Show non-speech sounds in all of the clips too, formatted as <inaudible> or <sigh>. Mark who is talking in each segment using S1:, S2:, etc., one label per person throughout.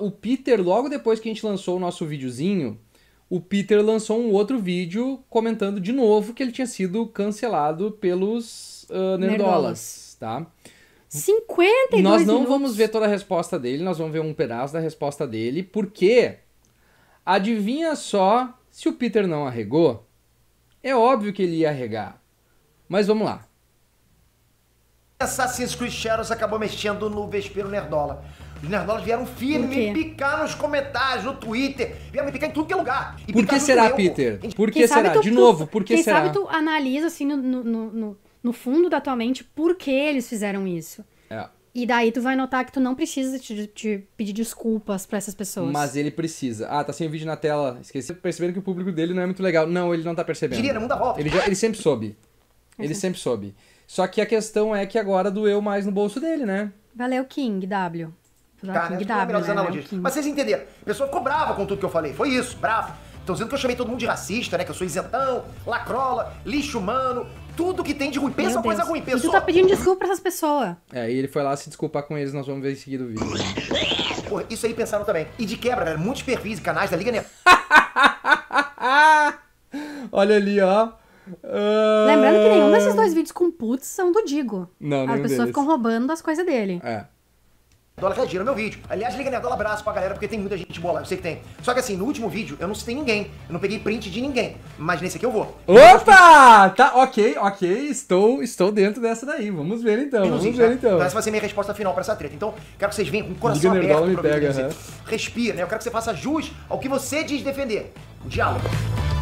S1: o Peter, logo depois que a gente lançou o nosso videozinho, o Peter lançou um outro vídeo comentando de novo que ele tinha sido cancelado pelos uh, Nerdolas, Nerdolas. tá? 52 Nós não minutos. vamos ver toda a resposta dele, nós vamos ver um pedaço da resposta dele, porque adivinha só se o Peter não
S2: arregou? É óbvio que ele ia arregar. Mas vamos lá. Assassin's Creed Shadows acabou mexendo no vespeiro nerdola. Os nerdolas vieram firme me picar nos comentários, no Twitter. Vieram me picar em tudo que é lugar. E por que será,
S1: Peter? Por que será? Tu, de novo, por que quem será? Quem sabe tu
S3: analisa, assim, no, no, no, no, fundo da tua mente, por que eles fizeram isso. É. E daí tu vai notar que tu não precisa te, te pedir desculpas para essas pessoas. Mas
S1: ele precisa. Ah, tá sem o vídeo na tela. Esqueci. Percebendo que o público dele não é muito legal. Não, ele não tá percebendo. Queria, mundo da volta. Ele, já, ele sempre soube. Ele sempre soube. Só que a questão é que agora doeu mais no bolso dele, né? Valeu, King W.
S2: Tá, né? Tipo, w, é né? Mas vocês entenderam. A pessoa ficou brava com tudo que eu falei. Foi isso, bravo. Estão dizendo que eu chamei todo mundo de racista, né? Que eu sou isentão, lacrola, lixo humano, tudo que tem de ruim. Pensa coisa ruim, tá pessoa. E tá pedindo desculpa pra essas pessoas.
S1: É, e ele foi lá se desculpar com eles, nós vamos ver em seguida o vídeo.
S2: Porra, isso aí pensaram também. E de quebra, né? Muitos perfis e canais da Liga Negra. <laughs>
S3: Olha ali, ó. Uh... Lembrando que ah. nenhum desses dois vídeos com putz são do Digo. Não, As pessoas deles. ficam roubando as coisas dele. É.
S2: Dólar no meu vídeo. Aliás, liga Nerdola abraço pra galera, porque tem muita gente boa lá, eu sei que tem. Só que assim, no último vídeo eu não citei ninguém, eu não peguei print de ninguém, mas nesse aqui eu vou.
S1: Então, Opa! Tá, ok, ok, estou, estou dentro dessa daí, vamos ver então, vamos ver né? então. então. Essa vai
S2: ser minha resposta final pra essa treta, então quero que vocês venham com o coração liga aberto me pega, né? Respira, né? Eu quero que você faça jus ao que você diz defender. O diálogo.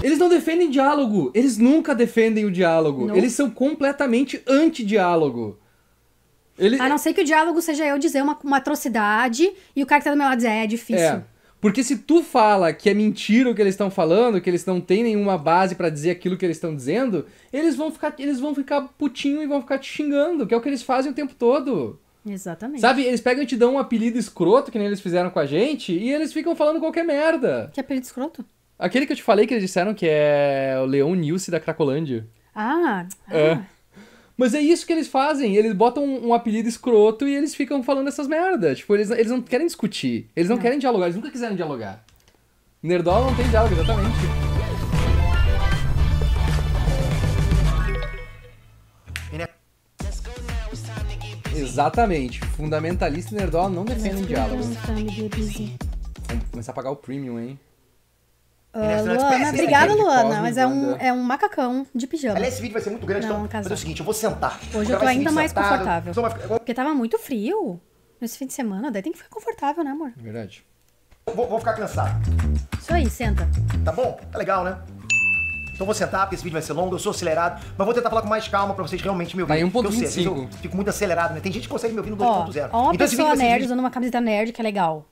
S2: Eles
S1: não defendem diálogo, eles nunca defendem o diálogo, não. eles são completamente anti-diálogo. Ele... A não
S3: ser que o diálogo seja eu dizer uma, uma atrocidade e o cara que tá do meu lado dizer, é, é difícil. É.
S1: Porque se tu fala que é mentira o que eles estão falando, que eles não têm nenhuma base para dizer aquilo que eles estão dizendo, eles vão ficar eles vão ficar putinho e vão ficar te xingando, que é o que eles fazem o tempo todo.
S3: Exatamente. Sabe,
S1: eles pegam e te dão um apelido escroto, que nem eles fizeram com a gente, e eles ficam falando qualquer merda. Que
S3: apelido escroto?
S1: Aquele que eu te falei que eles disseram que é o Leão Nilce da Cracolândia.
S3: Ah, é. ah. É.
S1: Mas é isso que eles fazem. Eles botam um, apelido escroto e eles ficam falando essas merdas. Tipo, eles, eles não querem discutir. Eles não, é. querem dialogar. Eles nunca quiseram dialogar. Nerdola não tem diálogo, exatamente. Exatamente. Fundamentalista e nerdola não defendem diálogo.
S3: Vamos
S1: começar a pagar o premium, hein?
S3: Ah, Luana, obrigada, Luana. Mas é um, é um macacão de pijama. Aliás, esse vídeo vai ser muito grande, não, então fazer é o
S2: seguinte, eu vou sentar. Hoje eu tô ainda mais sentado, confortável.
S3: Porque tava muito frio nesse fim de semana, daí tem que ficar confortável, né, amor? Verdade.
S2: Vou, vou ficar cansado. Isso aí, senta. Tá bom? Tá legal, né? Então vou sentar, porque esse vídeo vai ser longo, eu sou acelerado, mas vou tentar falar com mais calma pra vocês realmente me ouvirem. Tá em 1.25. Fico muito acelerado, né? Tem gente que consegue me ouvir no 2.0. Ó, ó uma então, pessoa nerd
S3: usando uma camiseta nerd que é legal.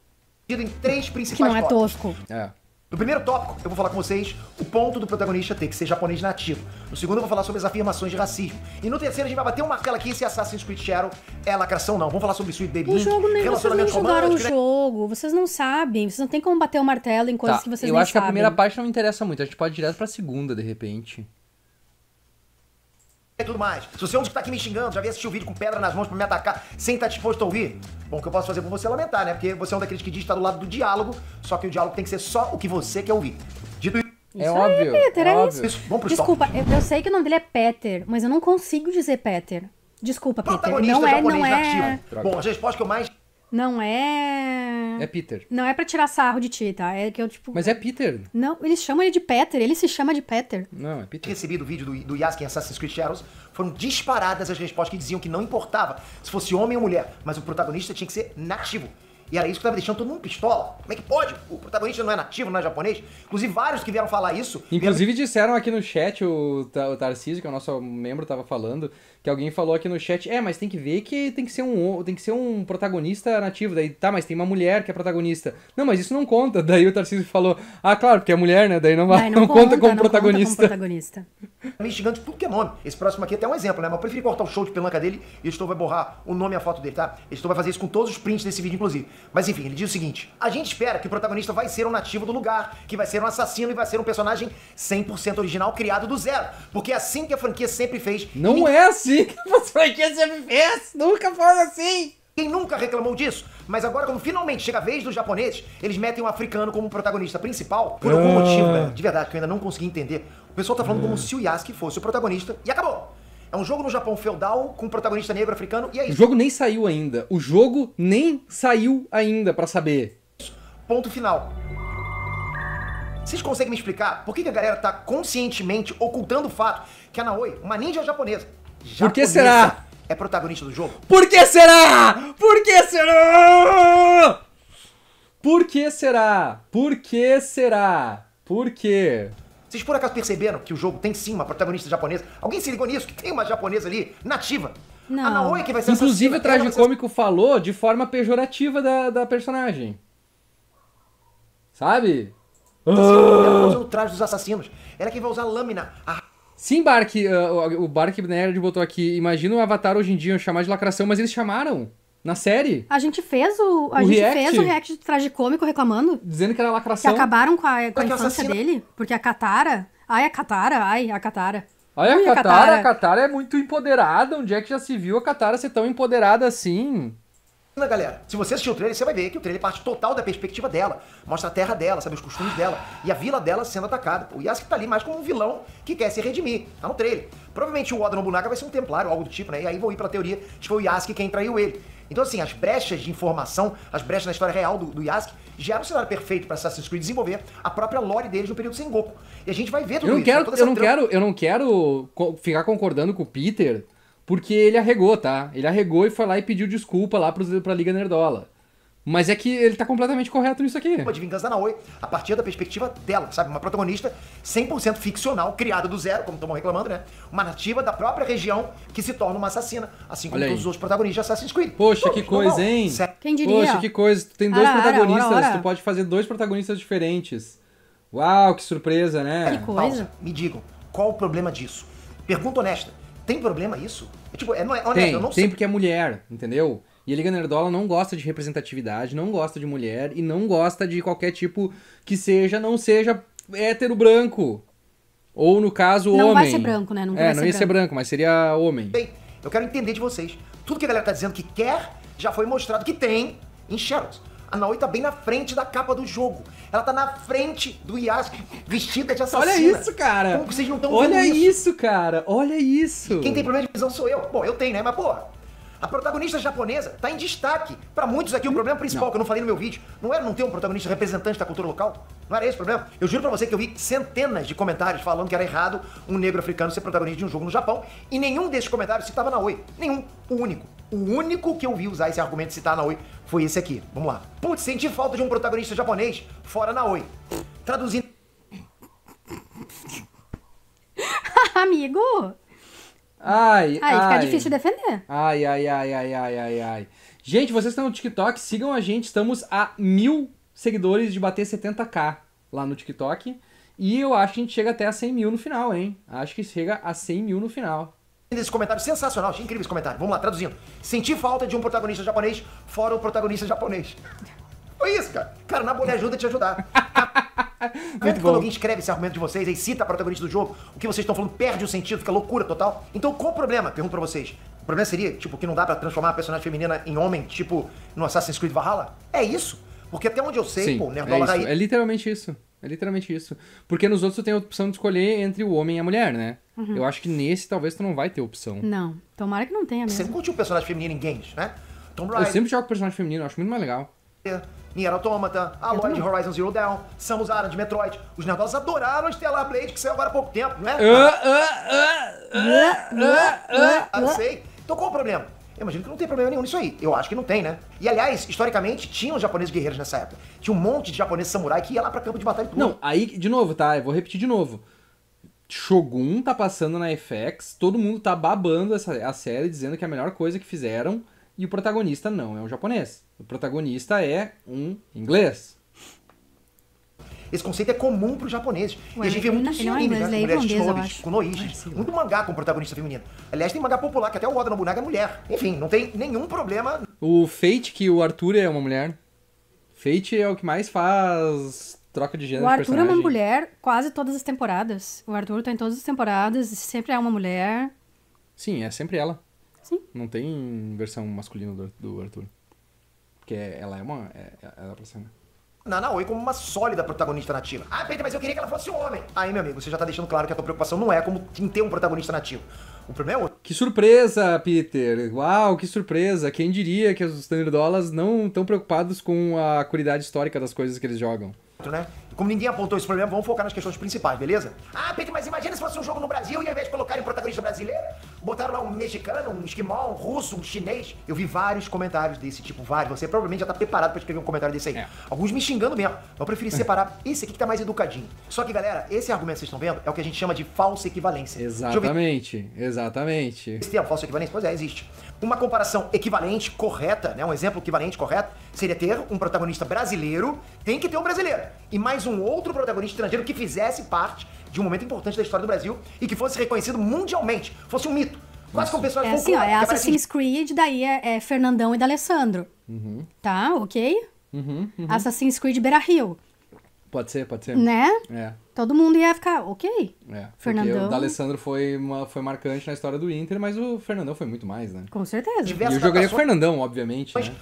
S2: Em três principais Que não é tosco. É. No primeiro tópico, eu vou falar com vocês o ponto do protagonista ter que ser japonês nativo. No segundo, eu vou falar sobre as afirmações de racismo. E no terceiro, a gente vai bater um martelo aqui se Assassin's Creed Shadow é lacração, não. Vamos falar sobre Sweet Baby O jogo nem, vocês não jogaram o né?
S3: jogo. Vocês não sabem. Vocês não têm como bater o martelo em coisas tá, que vocês não sabem. Eu acho que a primeira
S2: parte não me interessa muito. A gente pode ir direto pra
S1: segunda, de repente
S2: e tudo mais. Se você é um dos que tá aqui me xingando, já vi assistir o vídeo com pedra nas mãos pra me atacar sem estar tá disposto a ouvir, bom, o que eu posso fazer por você é lamentar, né? Porque você é um daqueles que diz que tá do lado do diálogo, só que o diálogo tem que ser só o que você quer ouvir. Dito isso. É isso óbvio. Aí, é Peter, é, óbvio. isso. Vamos pro Desculpa,
S3: eu, eu, sei que o nome dele é Peter, mas eu não consigo dizer Peter. Desculpa, Peter. Não é, não é. Bom, a resposta que eu mais não é. É Peter. Não é para tirar sarro de ti, tá? É que eu, tipo. Mas é Peter. Não, eles chamam ele de Peter, ele se chama de
S2: Peter. Não, é Peter. Recebi do vídeo do, do Yasuke em Assassin's Creed Shadows, foram disparadas as respostas que diziam que não importava se fosse homem ou mulher, mas o protagonista tinha que ser nativo. E era isso que tava deixando todo mundo pistola. Como é que pode? O protagonista não é nativo, não é japonês. Inclusive, vários que vieram falar isso. Inclusive,
S1: vieram... disseram aqui no chat, o, o Tarcísio, que é o nosso membro, estava falando, que alguém falou aqui no chat, é, mas tem que ver que tem que ser um, tem que ser um protagonista nativo. Daí, tá, mas tem uma mulher que é protagonista. Não, mas isso não conta. <laughs> Daí o Tarcísio falou, ah, claro, porque é mulher, né? Daí não, não, <laughs> não conta, como não
S2: protagonista. Conta como protagonista. <laughs> Instigante tudo que é nome. Esse próximo aqui é até um exemplo, né? Mas eu prefiro cortar o show de pelanca dele e Estou vai borrar o nome e a foto dele, tá? Estou vai fazer isso com todos os prints desse vídeo, inclusive. Mas enfim, ele diz o seguinte: a gente espera que o protagonista vai ser um nativo do lugar, que vai ser um assassino e vai ser um personagem 100% original criado do zero. Porque é assim que a franquia sempre fez. Não é assim! assim que a franquia Nunca foram assim. Quem nunca reclamou disso? Mas agora, quando finalmente chega a vez dos japoneses, eles metem um africano como protagonista principal por algum ah. motivo, De verdade, que eu ainda não consegui entender. O pessoal tá falando ah. como se o Yasuke fosse o protagonista e acabou. É um jogo no Japão feudal com um protagonista negro africano e é isso. O jogo
S1: nem saiu ainda. O jogo nem saiu ainda para saber.
S2: Ponto final. Vocês conseguem me explicar por que a galera tá conscientemente ocultando o fato que a Naoi, uma ninja japonesa, por que será? É protagonista do jogo? Por que será? Por que será? Por que será? Por que será? Por quê? Vocês por acaso perceberam que o jogo tem sim uma protagonista japonesa? Alguém se ligou nisso? Que tem uma japonesa ali, nativa. Não. A Naoi que vai ser Inclusive, o tragicômico ser... falou de forma pejorativa da, da personagem.
S1: Sabe? Então, ela ah! o
S2: traje dos assassinos. Ela é quem vai usar a lâmina, a
S1: Sim, Bark, uh, o Bark Nerd botou aqui. Imagina o Avatar hoje em dia chamar de lacração, mas eles chamaram. Na série?
S3: A gente fez o. A o gente react. fez o react tragicômico reclamando. Dizendo que era lacração. Que acabaram com a, com a infância assassina... dele. Porque a Katara. Ai, a Katara, ai, a Katara. Ai, a, Ui, Katara, a Katara, a Katara é muito empoderada. Onde é que já se viu
S2: a Katara ser tão empoderada assim? galera. Se você assistir o trailer, você vai ver que o trailer parte total da perspectiva dela. Mostra a terra dela, sabe, os costumes dela. E a vila dela sendo atacada. O Yasuke tá ali mais como um vilão que quer se redimir. Tá no trailer. Provavelmente o Oda Nobunaga vai ser um templário, algo do tipo, né? E aí vou ir pra teoria de foi o Yasuke quem traiu ele. Então, assim, as brechas de informação, as brechas na história real do, do Yasuke, geraram é um cenário perfeito para Assassin's Creed desenvolver a própria lore deles no período sem Goku. E a gente vai ver tudo eu não isso. Né? Quero, eu, não quero,
S1: eu não quero ficar concordando com o Peter porque ele arregou,
S2: tá? Ele arregou e foi lá e pediu desculpa lá pros, pra Liga Nerdola. Mas é que ele tá completamente correto nisso aqui. De Vingança da Naoi, a partir da perspectiva dela, sabe? Uma protagonista 100% ficcional, criada do zero, como estão reclamando, né? Uma nativa da própria região que se torna uma assassina, assim como todos os outros protagonistas de Assassin's Creed. Poxa, que coisa, hein? Quem diria? Poxa, que
S1: coisa. Tu tem dois ara, protagonistas, ara, tu pode fazer dois protagonistas diferentes. Uau, que surpresa, né? Que coisa. Pausa.
S2: Me digam, qual o problema disso? Pergunta honesta. Tem problema isso? É, tipo, é, é honesto, tem, eu não sei.
S1: porque é mulher, entendeu? E a Liga Nerdola não gosta de representatividade, não gosta de mulher e não gosta de qualquer tipo que seja, não seja hétero branco. Ou, no caso, não homem. Não vai ser branco,
S2: né? Nunca é, não ser ia branco. ser
S1: branco, mas seria homem.
S2: Bem, eu quero entender de vocês. Tudo que a galera tá dizendo que quer, já foi mostrado que tem em Shadows. A Naoi tá bem na frente da capa do jogo. Ela tá na frente do Yasuke, vestida de assassina. Olha isso, cara! Como vocês não estão vendo isso? Olha isso, cara! Olha isso! Quem tem problema de visão sou eu. Bom, eu tenho, né? Mas, porra, a protagonista japonesa está em destaque. Para muitos aqui, o hum? problema principal, não. que eu não falei no meu vídeo, não era não ter um protagonista representante da cultura local? Não era esse o problema? Eu juro para você que eu vi centenas de comentários falando que era errado um negro africano ser protagonista de um jogo no Japão, e nenhum desses comentários citava na Oi. Nenhum. O único. O único que eu vi usar esse argumento de citar na Oi foi esse aqui. Vamos lá. Putz, senti falta de um protagonista japonês fora na Oi. Traduzindo. <laughs> Amigo! Ai, ai. Fica ai. difícil defender.
S1: Ai, ai, ai, ai, ai, ai, ai. Gente, vocês estão no TikTok, sigam a gente. Estamos a mil seguidores de bater 70k lá no TikTok. E eu acho que a gente chega até a 100
S2: mil no final, hein? Acho que chega a 100 mil no final. Esse comentário sensacional, achei incrível esse comentário. Vamos lá, traduzindo. Senti falta de um protagonista japonês fora o protagonista japonês. Foi isso, cara. Cara, na bolha ajuda a te ajudar. <laughs> Muito quando alguém escreve esse argumento de vocês e cita a protagonista do jogo, o que vocês estão falando perde o sentido, fica loucura total. Então qual o problema? Pergunto pra vocês. O problema seria, tipo, que não dá para transformar a personagem feminina em homem, tipo no Assassin's Creed Valhalla? É isso. Porque até onde eu sei, Sim, pô, Nerdola é, raiz... Tá
S1: é literalmente isso. É literalmente isso. Porque nos outros tu tem a opção de escolher entre o homem e a mulher, né? Uhum. Eu acho que nesse talvez tu não vai ter opção.
S3: Não. Tomara que não tenha mesmo. Você
S2: curtiu o personagem feminino em games,
S1: né? Tomb Raider. Eu sempre jogo personagem feminino, acho muito mais legal.
S2: É. Nier Automata, a Lore de Horizon Zero Dawn, Samus Aran de Metroid. Os nerdosos adoraram Stellar Blade, que saiu agora há pouco tempo, né? Eu ah, sei. Então qual o problema? Eu imagino que não tem problema nenhum nisso aí. Eu acho que não tem, né? E aliás, historicamente, tinham japoneses guerreiros nessa época. Tinha um monte de japonês samurai que ia lá pra campo de batalha e tudo. Não,
S1: aí, de novo, tá? Eu vou repetir de novo. Shogun tá passando na FX, todo mundo tá babando essa, a série, dizendo que é a melhor coisa que fizeram e o protagonista não é um japonês. O protagonista é um
S2: inglês. Esse conceito é comum para os japoneses. e a gente vê muito ele é filme, né? é Com mulheres shonens, kunoichis, muito mangá com protagonista feminino. Aliás, tem mangá popular que até o Oda Nobunaga é mulher. Enfim, não tem nenhum problema.
S1: O Fate, que o Arthur é uma mulher. Fate é o que mais faz troca de gênero. O Arthur é uma
S3: mulher quase todas as temporadas. O Arthur tá em todas as temporadas e sempre é uma mulher.
S1: Sim, é sempre ela. Sim. Não
S2: tem versão masculina do, do Arthur. Porque ela é uma. É, é ela é pra cena. né? Nanaoi como uma sólida protagonista nativa. Ah, Peter, mas eu queria que ela fosse um homem. Aí, meu amigo, você já tá deixando claro que a tua preocupação não é como em ter um protagonista nativo. O problema é outro. Que surpresa, Peter!
S1: Uau, que surpresa! Quem diria que os Thunderdolas não estão preocupados com a qualidade
S2: histórica das coisas que eles jogam? outro, né? Como ninguém apontou esse problema, vamos focar nas questões principais, beleza? Ah, Pedro, mas imagina se fosse um jogo no Brasil e ao invés de colocarem um protagonista brasileiro, botaram lá um mexicano, um esquimó, um russo, um chinês. Eu vi vários comentários desse tipo, vários. Você provavelmente já tá preparado para escrever um comentário desse aí. É. Alguns me xingando mesmo. Eu preferi é. separar esse aqui que tá mais educadinho. Só que, galera, esse argumento que vocês estão vendo é o que a gente chama de falsa equivalência. Exatamente,
S1: exatamente.
S2: Esse termo, falsa equivalência, pois é, existe. Uma comparação equivalente, correta, né? Um exemplo equivalente, correto, seria ter um protagonista brasileiro, tem que ter um brasileiro, e mais um outro protagonista estrangeiro que fizesse parte de um momento importante da história do Brasil e que fosse reconhecido mundialmente, fosse um mito. Quase como pessoas é assim, ó, é Assassin's
S3: Creed, daí é, é Fernandão e D'Alessandro. Uhum. Tá, ok? Uhum, uhum. Assassin's Creed Beira Rio.
S1: Pode ser, pode ser. Né? É.
S3: Todo mundo ia ficar, ok.
S1: É, Fernandão. O D'Alessandro foi, foi marcante na história do Inter, mas o Fernandão foi muito mais, né? Com
S2: certeza. e eu jogaria com o Fernandão,
S1: obviamente. Mas, né?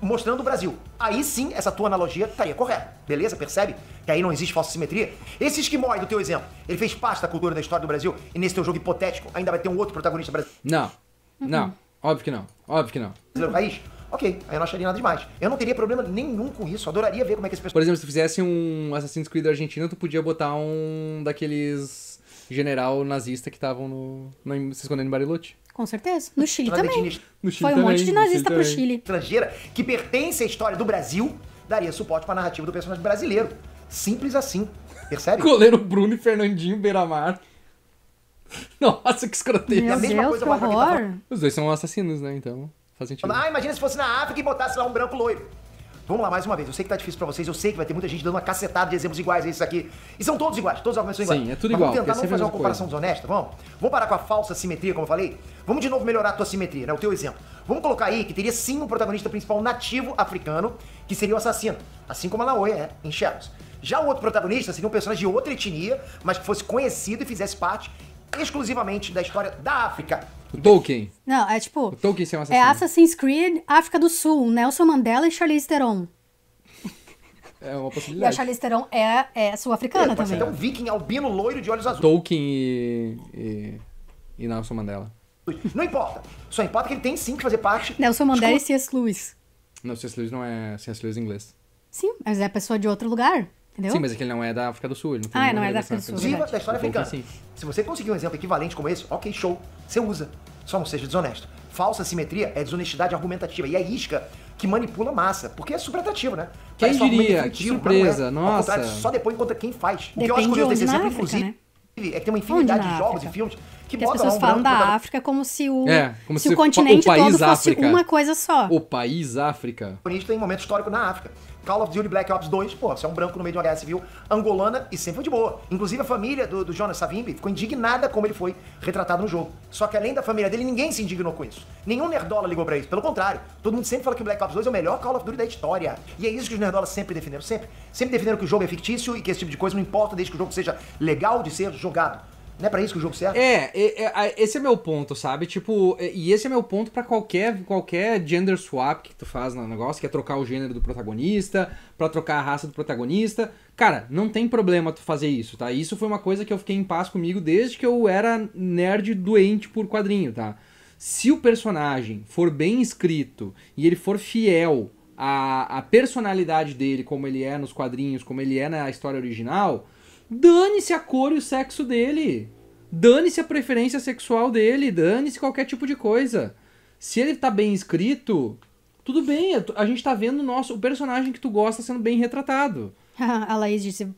S2: mostrando o Brasil. Aí sim, essa tua analogia estaria correta. Beleza? Percebe? Que aí não existe falsa simetria. Esse esquimói do teu exemplo, ele fez parte da cultura da história do Brasil e nesse teu jogo hipotético ainda vai ter um outro protagonista brasileiro? Não. Não. Óbvio
S1: que não. Óbvio que não.
S2: raiz? Ok, aí eu não acharia nada demais. Eu não teria problema nenhum com isso, adoraria
S3: ver como é que esse pessoal. Por
S1: exemplo, se fizesse um Assassin's Creed argentino, tu podia botar um daqueles general nazista que estavam no, no, se escondendo em Bariloche.
S3: Com
S2: certeza. No Chile também. No Chile Foi um também, monte de nazista Chile pro Chile. Estrangeira que pertence à história do Brasil daria suporte pra narrativa do personagem brasileiro. Simples assim. Percebe? Goleiro Bruno e Fernandinho Beiramar. Nossa, que escrotez. Meu é a mesma Deus, coisa que tá horror.
S1: Os dois são assassinos, né? Então, faz sentido.
S2: Ah, imagina se fosse na África e botasse lá um branco loiro. Vamos lá, mais uma vez. Eu sei que tá difícil pra vocês, eu sei que vai ter muita gente dando uma cacetada de exemplos iguais a esses aqui. E são todos iguais, todos os argumentos são iguais. Sim, é tudo Mas igual. Vamos tentar não é fazer uma comparação desonesta, vamos? Vamos parar com a falsa simetria, como eu falei? Vamos de novo melhorar a tua simetria, né? O teu exemplo. Vamos colocar aí que teria sim um protagonista principal nativo africano, que seria o assassino. Assim como a Naoya é, né? em Shadows. Já o outro protagonista seria um personagem de outra etnia, mas que fosse conhecido e fizesse parte exclusivamente da história da África. O Tolkien. Não, é tipo. O Tolkien ser é assassino. É
S3: Assassin's Creed, África do Sul, Nelson Mandela e Charlize Theron.
S2: É uma possibilidade. E a Charlize Theron é, é sul-africana é, também. Então, um viking albino loiro de olhos azuis. Tolkien
S1: e, e, e, Nelson Mandela.
S2: Não importa. Só importa que ele tem sim que fazer parte. Nelson Mandela e C.S. Lewis.
S1: Não, C.S. Lewis não é C.S. Lewis em inglês.
S2: Sim,
S3: mas é pessoa de outro lugar. Entendeu? Sim, mas
S2: aquele é não é da África do Sul. Não ah, é, não é da África né? do Sul. Inclusive, da história africana. Assim. Se você conseguir um exemplo equivalente como esse, ok, show. Você usa. Só não seja desonesto. Falsa simetria é desonestidade argumentativa. E é isca que manipula massa. Porque é super atrativo, né? Quem Parece diria? Que surpresa, não é. nossa. Só depois encontra quem faz. O Depende que eu acho curioso desse exemplo, África, inclusive, né? é que tem uma infinidade de jogos África? e filmes que, que as pessoas falam da África como se o, é, como se, se o continente o todo fosse uma
S1: coisa só. O país África.
S2: gente tem um momento histórico na África. Call of Duty Black Ops 2, pô, você é um branco no meio de uma guerra civil angolana e sempre foi de boa. Inclusive a família do, do Jonas Savimbi ficou indignada como ele foi retratado no jogo. Só que além da família dele, ninguém se indignou com isso. Nenhum nerdola ligou pra isso. Pelo contrário, todo mundo sempre fala que o Black Ops 2 é o melhor Call of Duty da história. E é isso que os nerdolas sempre defenderam, sempre. Sempre defenderam que o jogo é fictício e que esse tipo de coisa não importa desde que o jogo seja legal de ser jogado. Não é pra isso que o jogo serve?
S1: É, é, é, esse é meu ponto, sabe? Tipo, é, e esse é meu ponto para qualquer, qualquer gender swap que tu faz no negócio, que é trocar o gênero do protagonista, para trocar a raça do protagonista. Cara, não tem problema tu fazer isso, tá? Isso foi uma coisa que eu fiquei em paz comigo desde que eu era nerd doente por quadrinho, tá? Se o personagem for bem escrito e ele for fiel à, à personalidade dele, como ele é nos quadrinhos, como ele é na história original, Dane-se a cor e o sexo dele. Dane-se a preferência sexual dele. Dane-se qualquer tipo de coisa. Se ele tá bem escrito, tudo bem. A gente tá vendo o nosso o personagem que tu gosta sendo bem
S2: retratado.
S3: <laughs> a Laís disse: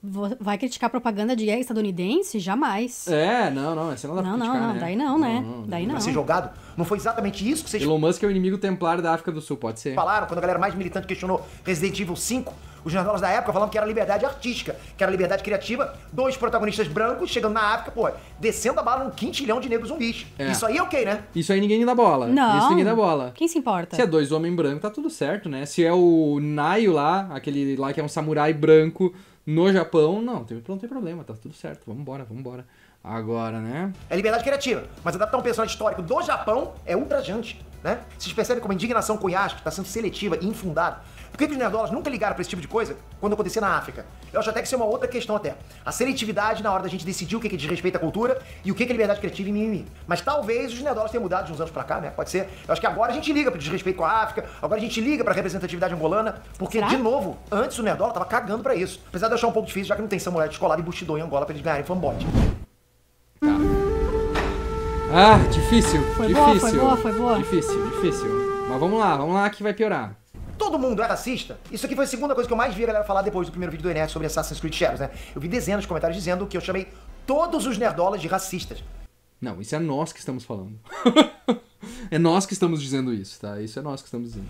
S3: vai criticar propaganda de guerra estadunidense? Jamais.
S2: É, não, não. Essa não dá não, pra criticar, não, não, né? daí não, né? Não, não, daí não. Vai ser jogado. Não foi exatamente isso que vocês. Elon Musk é o inimigo templar da África do Sul, pode ser. Falaram quando a galera mais militante questionou Resident Evil 5 os jornalistas da época falavam que era liberdade artística, que era liberdade criativa. Dois protagonistas brancos chegando na África, pô, descendo a bala num quintilhão de negros zumbis. É. Isso aí é ok, né?
S1: Isso aí ninguém dá bola. Não. Isso ninguém dá bola.
S2: Quem se importa? Se
S1: é dois homens brancos, tá tudo certo, né? Se é o Naio lá, aquele lá que é um samurai branco no Japão, não, não tem problema, tá tudo certo. Vamos vambora. vamos
S2: Agora, né? É liberdade criativa, mas adaptar um personagem histórico do Japão é ultrajante, né? Vocês percebem como a indignação com Yasuke está sendo seletiva e infundada. Por que, que os nerdolas nunca ligaram para esse tipo de coisa quando acontecia na África? Eu acho até que isso é uma outra questão até. A seletividade na hora da gente decidir o que, que diz respeito à cultura e o que, que é liberdade criativa e mim. Mas talvez os nerdolas tenham mudado de uns anos para cá, né? Pode ser. Eu acho que agora a gente liga pro desrespeito com a África, agora a gente liga pra representatividade angolana, porque, Será? de novo, antes o nerdola tava cagando para isso. Apesar de eu achar um pouco difícil, já que não tem samurai descolado e bustidor em Angola pra eles ganharem fanbote.
S1: Ah, difícil. Foi difícil. boa, foi boa, foi boa. Difícil,
S2: difícil. Mas vamos lá, vamos lá que vai piorar. Todo mundo é racista. Isso aqui foi a segunda coisa que eu mais vi a galera falar depois do primeiro vídeo do Enes sobre Assassin's Creed Shadows, né? Eu vi dezenas de comentários dizendo que eu chamei todos os nerdolas de racistas. Não, isso é nós que estamos falando. <laughs> é nós que estamos dizendo isso, tá? Isso é nós que estamos dizendo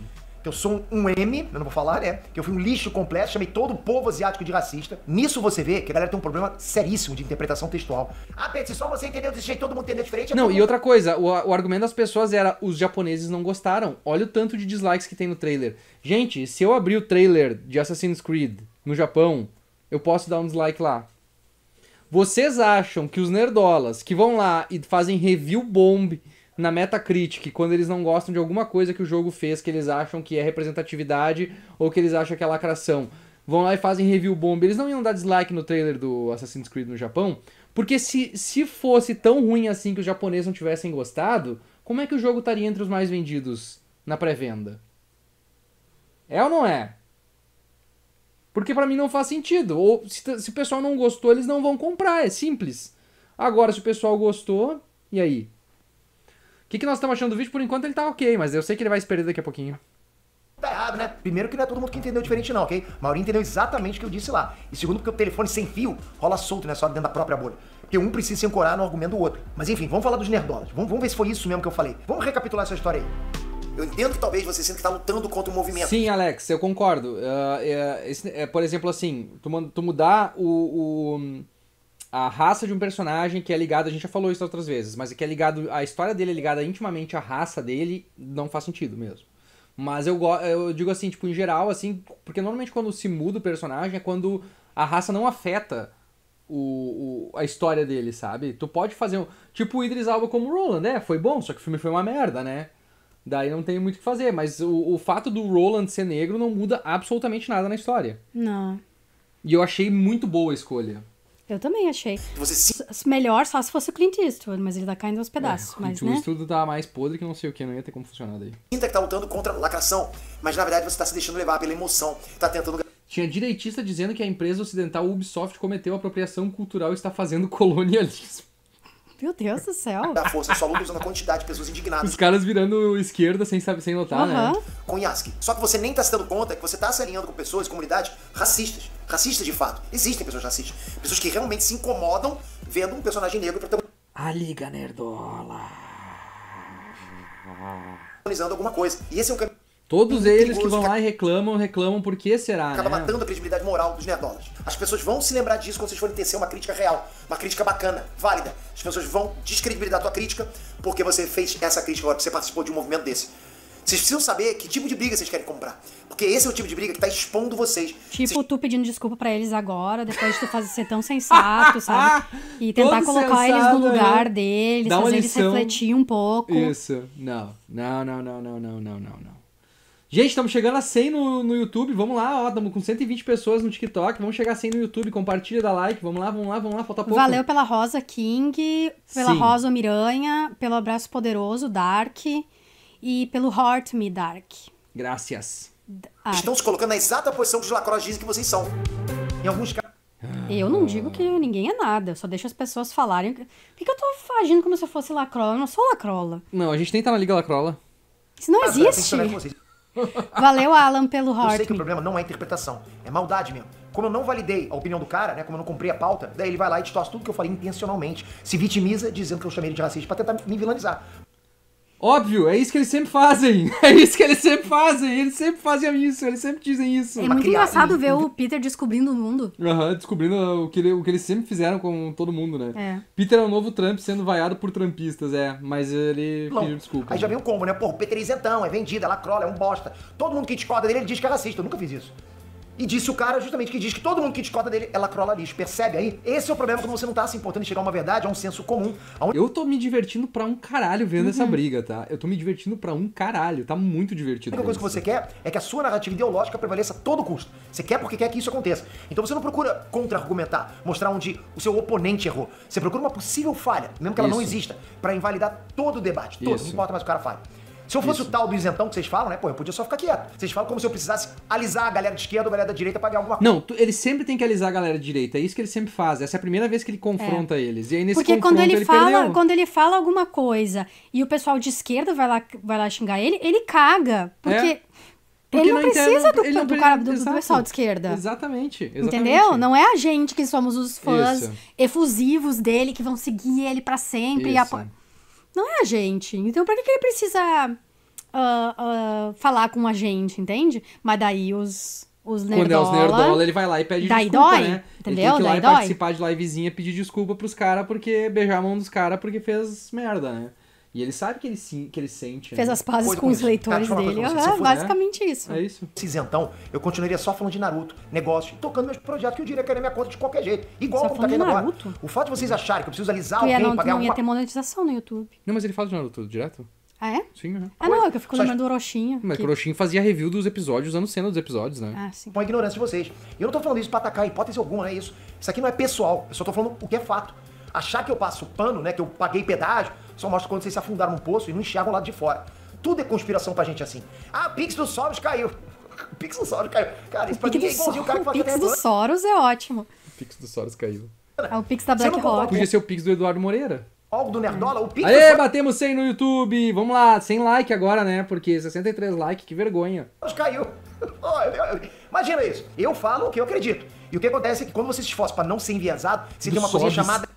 S2: eu sou um, M, eu não vou falar, né? Que eu fui um lixo completo, chamei todo o povo asiático de racista. Nisso você vê que a galera tem um problema seríssimo de interpretação textual. Ah, Pedro, se só você entendeu desse jeito, todo mundo entendeu diferente. É não, e outra coisa, o, o argumento das pessoas era os japoneses não
S1: gostaram. Olha o tanto de dislikes que tem no trailer. Gente, se eu abrir o trailer de Assassin's Creed no Japão, eu posso dar um dislike lá. Vocês acham que os nerdolas que vão lá e fazem review bomb na Metacritic, quando eles não gostam de alguma coisa que o jogo fez que eles acham que é representatividade ou que eles acham que é lacração. Vão lá e fazem review bomba. Eles não iam dar dislike no trailer do Assassin's Creed no Japão, porque se, se fosse tão ruim assim que os japoneses não tivessem gostado, como é que o jogo estaria entre os mais vendidos na pré-venda? É ou não é? Porque para mim não faz sentido. Ou se, se o pessoal não gostou, eles não vão comprar. É simples. Agora, se o pessoal gostou, e aí? que, que nós estamos achando do vídeo? Por enquanto ele tá ok, mas eu
S2: sei que ele vai se perder daqui a pouquinho. Tá errado, né? Primeiro que não é todo mundo que entendeu diferente não, ok? Maurinho entendeu exatamente o que eu disse lá. E segundo porque o telefone sem fio rola solto, né? Só dentro da própria bolha. Porque um precisa se ancorar no argumento do outro. Mas enfim, vamos falar dos nerdolas. Vamos, vamos ver se foi isso mesmo que eu falei. Vamos recapitular essa história aí. Eu entendo que talvez você sinta que tá lutando contra o movimento. Sim, Alex, eu concordo. Uh, é, esse, é, por
S1: exemplo, assim, tu, tu mudar o... o a raça de um personagem que é ligado, a gente já falou isso outras vezes, mas que é ligado, a história dele é ligada intimamente à raça dele, não faz sentido mesmo. Mas eu, eu digo assim, tipo, em geral, assim, porque normalmente quando se muda o personagem é quando a raça não afeta o, o, a história dele, sabe? Tu pode fazer um. Tipo o Idris Alba como Roland, né? Foi bom, só que o filme foi uma merda, né? Daí não tem muito o que fazer, mas o, o fato do Roland ser negro não muda absolutamente nada na história. Não. E eu achei muito boa a escolha.
S3: Eu também achei. Você sim... Melhor só se fosse o Clint Eastwood, mas ele dá tá caindo aos pedaços. É, mas, o Clint né?
S1: Eastwood né? tá mais podre que não sei o que, não ia ter como funcionar daí.
S2: Sinta que tá lutando contra lacração, mas na verdade você tá se deixando levar pela emoção, tá tentando... Tinha direitista
S1: dizendo que a empresa ocidental Ubisoft cometeu apropriação cultural e está fazendo <laughs> colonialismo.
S2: Meu Deus do céu. Da força, só luta usando a quantidade de pessoas indignadas. Os
S1: caras virando esquerda sem, saber, sem notar, uhum. né?
S2: Com Yasuke. Só que você nem tá se dando conta que você tá se alinhando com pessoas, comunidades racistas. Racistas de fato. Existem pessoas racistas. Pessoas que realmente se incomodam vendo um personagem negro protagonizando. A Liga Nerdola. organizando alguma coisa. E esse é um caminho
S1: Todos muito eles que vão lá e reclamam, reclamam por que será, Acaba né? matando
S2: a credibilidade moral dos nerdolas. As pessoas vão se lembrar disso quando vocês forem tecer uma crítica real, uma crítica bacana, válida. As pessoas vão descredibilizar a tua crítica porque você fez essa crítica agora, porque você participou de um movimento desse. Vocês precisam saber que tipo de briga vocês querem comprar. Porque esse é o tipo de briga que tá expondo vocês. Tipo, vocês... tu
S3: pedindo desculpa para eles agora, depois de tu fazer, ser tão sensato, sabe? <laughs> E tentar Todo colocar eles no lugar né? deles, Dá fazer eles refletir um pouco. Isso.
S1: Não, não, não, não, não, não, não, não. Gente, estamos chegando a 100 no, no YouTube. Vamos lá, ó. Estamos com 120 pessoas no TikTok. Vamos chegar a 100 no YouTube. Compartilha, dá like. Vamos lá, vamos lá, vamos lá. Falta pouco. Valeu
S3: pela Rosa King, pela Sim. Rosa Miranha, pelo Abraço Poderoso, Dark. E pelo Heart Me, Dark.
S2: Graças. Dark. Ah. Estão se colocando na exata posição que os lacros dizem que vocês são. Em alguns casos.
S3: Eu não digo que ninguém é nada, eu só deixo as pessoas falarem. Por que, eu tô agindo como se eu fosse lacrola? Eu não sou lacrola.
S2: Não, a gente nem tá na Liga Lacrola. Isso não Mas, existe. Valeu,
S3: Alan, pelo hard. Eu sei que
S2: o problema não é interpretação, é maldade mesmo. Como eu não validei a opinião do cara, né? Como eu não cumpri a pauta, daí ele vai lá e distorce tudo que eu falei intencionalmente. Se vitimiza dizendo que eu chamei ele de racista pra tentar me vilanizar. Óbvio, é isso que eles sempre fazem. <laughs> É isso que eles sempre fazem. Eles sempre fazem isso, eles sempre dizem isso. É muito engraçado ver o Peter descobrindo o mundo.
S1: Aham, uhum, descobrindo o que, ele, o que eles sempre fizeram com todo mundo, né? É. Peter é o novo Trump sendo vaiado por trampistas, é. Mas ele Bom, pediu desculpa. Aí já vem o
S2: combo, né? Pô, o Peter é isentão, é vendido, é lacrola, é um bosta. Todo mundo que discorda dele, ele diz que é racista. Eu nunca fiz isso. E disse o cara justamente que diz que todo mundo que discorda dele é lacrola lixo. Percebe aí? Esse é o problema quando você não tá se importando em chegar a uma verdade, a um senso comum. Eu tô me divertindo pra um caralho vendo uhum. essa briga,
S1: tá? Eu tô me divertindo pra um caralho.
S2: Tá muito divertido. A única coisa que você quer é que a sua narrativa ideológica prevaleça a todo custo. Você quer porque quer que isso aconteça. Então você não procura contra-argumentar, mostrar onde o seu oponente errou. Você procura uma possível falha, mesmo que ela isso. não exista, para invalidar todo o debate. Todo, isso. não importa mais o cara falha. Se eu fosse Isso. o tal do isentão que vocês falam, né? Pô, eu podia só ficar quieto. Vocês falam como se eu precisasse alisar a galera de esquerda ou a galera da direita pra ganhar alguma coisa. Não,
S1: tu, ele sempre tem que alisar a galera de direita. É isso que ele sempre faz. Essa é a primeira vez que ele confronta é. eles. E aí nesse Porque quando ele, ele fala, perdeu. quando
S3: ele fala alguma coisa e o pessoal de esquerda vai lá, vai lá xingar ele, ele caga. Porque. É. Porque ele não, precisa do, ele não, do, cara, do, do, pessoal de esquerda. Exatamente,
S1: exatamente, Entendeu?
S3: Não é a gente que somos os fãs Isso. efusivos dele que vão seguir ele para sempre. Isso. E não é a gente. Então, pra que, que ele precisa uh, uh, falar com a gente, entende? Mas daí os. Os nerdola, Quando é os nerdola, ele vai lá e pede daí desculpa, dói, né? Entendeu? Ele tem que ir daí lá e dói. participar
S1: de livezinha, pedir desculpa pros caras, porque beijar a mão dos caras porque fez merda, né? E ele sabe que ele, sim, que ele sente. Fez né? as pazes com os
S3: leitores dele. é, basicamente
S2: né? isso. É isso. Cisentão, eu continuaria só falando de Naruto, negócio, tocando meus projetos que eu diria que era minha conta de qualquer jeito. Igual só tá como tá caindo agora. O fato de vocês acharem que eu preciso alisar alguém, não, ganhar não ia uma... ter
S3: monetização no YouTube.
S1: Não, mas ele fala de Naruto direto?
S3: Ah, é? Sim, né? Ah, não, é que eu fico lembrando
S2: do Orochinha. Mas que... o Orochinha
S1: fazia review dos episódios, usando cena dos episódios, né?
S2: Ah, sim. Com a ignorância de vocês. E eu não tô falando isso pra atacar hipótese alguma, é isso. Isso aqui não é pessoal. Eu só tô falando o que é fato. Achar que eu passo pano, né? Que eu paguei pedágio, só mostra quando vocês se afundaram no poço e não enxergam o lado de fora. Tudo é conspiração pra gente assim. Ah, Pix do Soros caiu. O <laughs> Pix do Soros caiu. Cara, isso pra mim é o cara que Pix do Soros
S3: é ótimo. O
S1: Pix do Soros caiu.
S3: Ah, o Pix da blackrock Podia
S1: ser o Pix do Eduardo Moreira.
S2: Algo do Nerdola, o Pix Aê, do...
S1: batemos 100 no YouTube. Vamos lá, 100 like agora, né? Porque
S2: 63 like, que vergonha. caiu. <laughs> Imagina isso. Eu falo o que eu acredito. E o que acontece é que quando você se esforça pra não ser enviesado, você do tem uma coisa chamada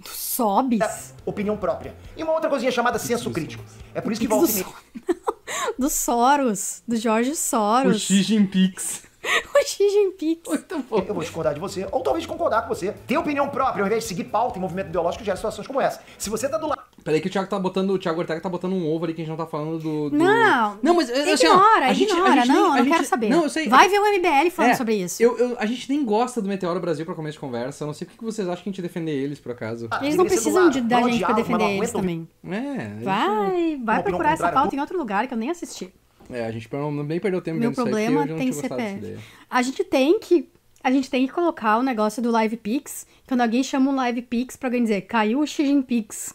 S2: do sobes? Da é, opinião própria. E uma outra coisinha chamada senso crítico. É por isso que volta do, so... <laughs> do Soros, do Jorge
S3: Soros. do Xi Jinping.
S2: <laughs> o Xi Jinping. Muito bom. Eu vou discordar de você, ou talvez concordar com você. Ter opinião própria, ao invés de seguir pauta em movimento ideológico, gera é situações como essa. Se você tá do lado
S1: Peraí que o Thiago tá botando. O Thiago Ortega tá botando um ovo ali que a gente não tá falando do. do... Não!
S3: Não, mas. Ignora, assim, ó, a gente, ignora. A gente não, nem, a eu gente, quero saber. Não, eu sei. Vai ver o MBL falando é, sobre isso. Eu, eu,
S1: a gente nem gosta do Meteoro Brasil pra começo de conversa. Eu não sei por que vocês acham que a gente defender eles, por acaso. Ah, eles não precisam de, da gente diálogo, pra defender eles também. É. Vai, vai não, procurar essa pauta
S3: em outro lugar que eu nem assisti.
S1: É, a gente nem perdeu tempo Meu problema aqui, tem CPF.
S3: A gente tem que a gente tem que colocar o negócio do Live Pix, quando alguém chama um Live Pix pra alguém dizer, caiu o Xi Pix.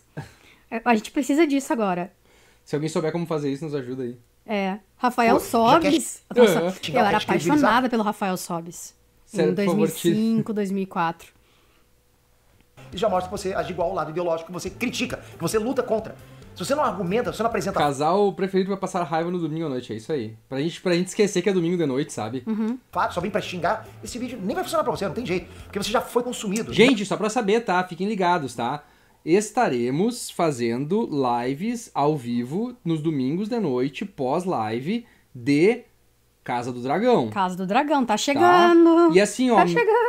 S3: A gente precisa disso agora.
S1: Se alguém souber como fazer isso, nos ajuda aí.
S3: É. Rafael Sobis Sobes. Quer... Nossa, eu, era apaixonada pelo Rafael Sobes. Sério, em 2005, 2004.
S2: E já mostra que você age igual ao lado ideológico que você critica, que você luta contra. Se você não argumenta, se você não apresenta. Casal preferido vai passar raiva
S1: no domingo à noite, é isso aí. Pra gente, pra gente esquecer que é domingo de noite, sabe? Uhum. Fato, só vem pra xingar. Esse
S2: vídeo nem vai funcionar pra você, não tem jeito. Porque você já foi consumido. Gente,
S1: só pra saber, tá? Fiquem ligados, tá? estaremos fazendo lives ao vivo nos domingos de noite, pós-live de Casa do Dragão.
S3: Casa do Dragão, tá, tá? chegando. Tá? E assim,
S1: ó, tá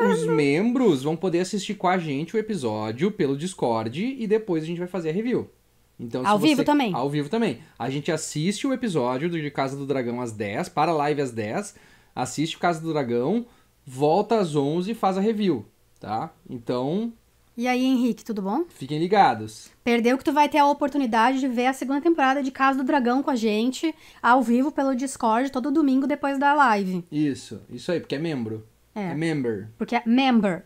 S1: os membros vão poder assistir com a gente o episódio pelo Discord e depois a gente vai fazer a review. Então, ao você... vivo também. Ao vivo também. A gente assiste o episódio de Casa do Dragão às 10, para live às 10, assiste Casa do Dragão, volta às 11 e faz a review, tá? Então,
S3: e aí, Henrique, tudo bom?
S1: Fiquem ligados.
S3: Perdeu que tu vai ter a oportunidade de ver a segunda temporada de Casa do Dragão com a gente, ao vivo pelo Discord, todo domingo depois da live.
S1: Isso, isso aí, porque é membro. É. É member.
S3: Porque é member.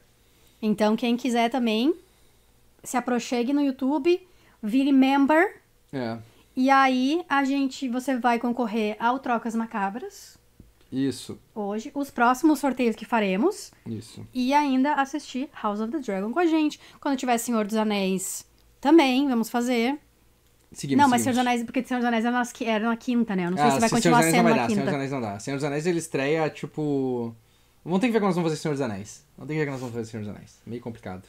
S3: Então, quem quiser também, se aproxime no YouTube, vire member. É. E aí, a gente, você vai concorrer ao Trocas Macabras. Isso. Hoje, os próximos sorteios que faremos. Isso. E ainda assistir House of the Dragon com a gente. Quando tiver Senhor dos Anéis, também vamos fazer. Seguimos, não, mas Senhor dos Anéis, porque Senhor dos Anéis era na, era na quinta, né? Eu não sei ah, se vai continuar sendo vai na quinta. Senhor dos Anéis
S1: não dá. Senhor dos Anéis ele estreia, tipo... Vamos ter que ver como nós vamos
S2: fazer Senhor dos Anéis. Vamos ter que ver como nós vamos fazer Senhor dos Anéis. Meio complicado.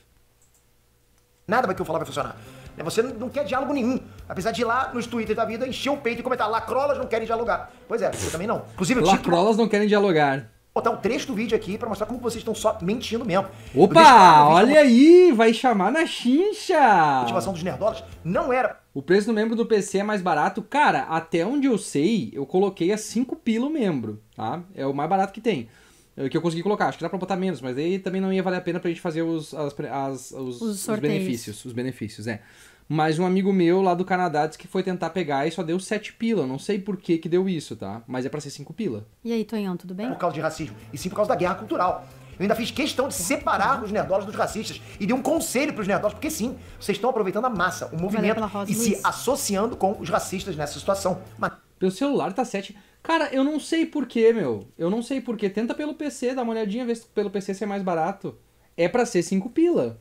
S2: Nada mais que eu falar vai funcionar. Né? Você não quer diálogo nenhum. Apesar de ir lá nos Twitter da vida encher o peito e comentar: lacrolas não querem dialogar. Pois é, você também não. Inclusive, Lacrolas
S1: não querem dialogar
S2: botar um trecho do vídeo aqui para mostrar como vocês estão só mentindo mesmo. Opa, olha aí, vai chamar na chincha. A
S1: motivação dos nerdolas não era. O preço do membro do PC é mais barato. Cara, até onde eu sei, eu coloquei a 5 pila o membro, tá? É o mais barato que tem. É, que eu consegui colocar. Acho que dá pra botar menos, mas aí também não ia valer a pena pra gente fazer os, as, as, os, os, os, benefícios. Os benefícios, é. Mas um amigo meu lá do Canadá disse que foi tentar pegar e só deu 7 pila. Não sei por que que
S2: deu isso, tá? Mas é pra ser 5 pila. E aí, Tonhão, tudo bem? Por causa de racismo. E sim por causa da guerra cultural. Eu ainda fiz questão de separar os nerdolos dos racistas e dei um conselho para os porque sim, vocês estão aproveitando a massa, o movimento e Luiz. se associando com os racistas nessa situação. Mas... Meu celular
S1: tá 7. Sete... Cara, eu não sei porquê, meu. Eu não sei porquê. Tenta pelo PC, dá uma olhadinha, vê se pelo PC se é mais barato. É pra ser 5 pila.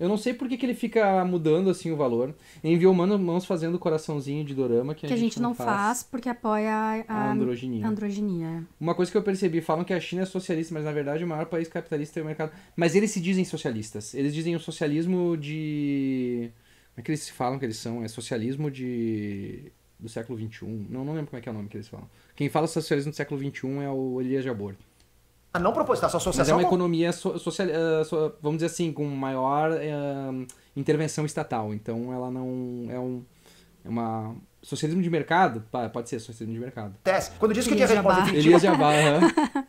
S1: Eu não sei por que, que ele fica mudando assim o valor. Enviou mano, mãos fazendo coraçãozinho de dorama que, que a, gente a, gente não faz, faz
S3: porque apoia a, a androginia. androginia. É.
S1: Uma coisa que eu percebi, falam que a China é socialista, mas na verdade o maior país capitalista é o mercado. Mas eles se dizem socialistas. Eles dizem o socialismo de Como é que eles se falam que eles são? É socialismo de do século XXI. Não, não lembro como é que é o nome que eles falam. Quem fala socialismo do século XXI é o Elias de Aborto.
S2: Ah, não proposital, só socialismo Mas é uma
S1: economia so, social, uh, so, vamos dizer assim, com maior uh, intervenção estatal. Então ela não é um é uma socialismo de mercado, pode ser socialismo de mercado.
S2: Tess, quando disse que eu tinha resposta efetiva. Elias Jabá, <laughs>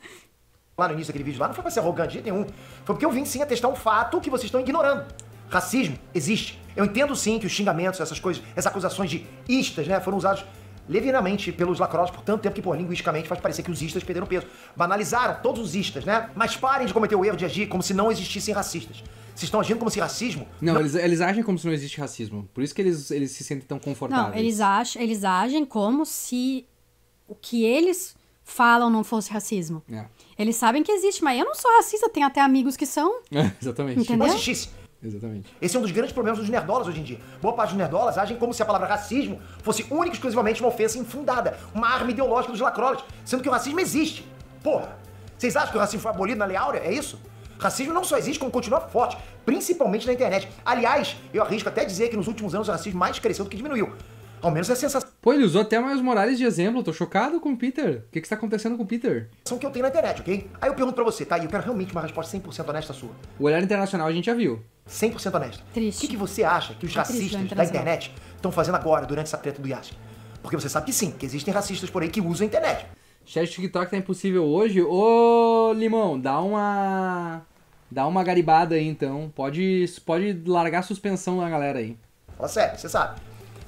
S2: Lá no início daquele vídeo lá não foi para ser arrogante de nenhum. Foi porque eu vim sim atestar um fato que vocês estão ignorando. Racismo existe. Eu entendo sim que os xingamentos, essas coisas, essas acusações de istas, né, foram usados levemente pelos lacrosse por tanto tempo que, pô, linguisticamente faz parecer que os istas perderam peso. Banalizaram todos os istas, né? Mas parem de cometer o erro de agir como se não existissem racistas. Vocês estão agindo como se racismo. Não, não... Eles, eles, agem como se não existe
S1: racismo. Por isso que eles, eles se sentem tão confortáveis. Não, eles,
S3: acham eles agem como se o que eles falam não fosse racismo. É. Eles sabem que existe, mas eu não sou racista,
S2: tem até amigos que são.
S1: É, <laughs> exatamente. Entendeu? Não existisse Exatamente.
S2: Esse é um dos grandes problemas dos nerdolas hoje em dia. Boa parte dos nerdolas agem como se a palavra racismo fosse única e exclusivamente uma ofensa infundada, uma arma ideológica dos lacrolas, sendo que o racismo existe. Porra, vocês acham que o racismo foi abolido na Lei Áurea? É isso? Racismo não só existe, como continua forte, principalmente na internet. Aliás, eu arrisco até dizer que nos últimos anos o racismo mais cresceu do que diminuiu. Ao menos é a sensação Pô, ele usou até mais Morales de exemplo. tô chocado com o Peter. O que que está acontecendo com o Peter? São que eu tenho na internet, ok? Aí eu pergunto pra você, tá? E eu quero realmente uma resposta 100% honesta sua. O olhar internacional a gente já viu. 100% honesta. Triste. O que, que você acha que os é racistas da internet estão fazendo agora, durante essa treta do Yassi? Porque você sabe que sim, que existem racistas por aí que usam a internet. Chat TikTok tá impossível hoje. Ô, Limão, dá
S1: uma...
S2: Dá uma garibada aí, então. Pode, pode largar a suspensão na galera aí. Fala sério, você sabe.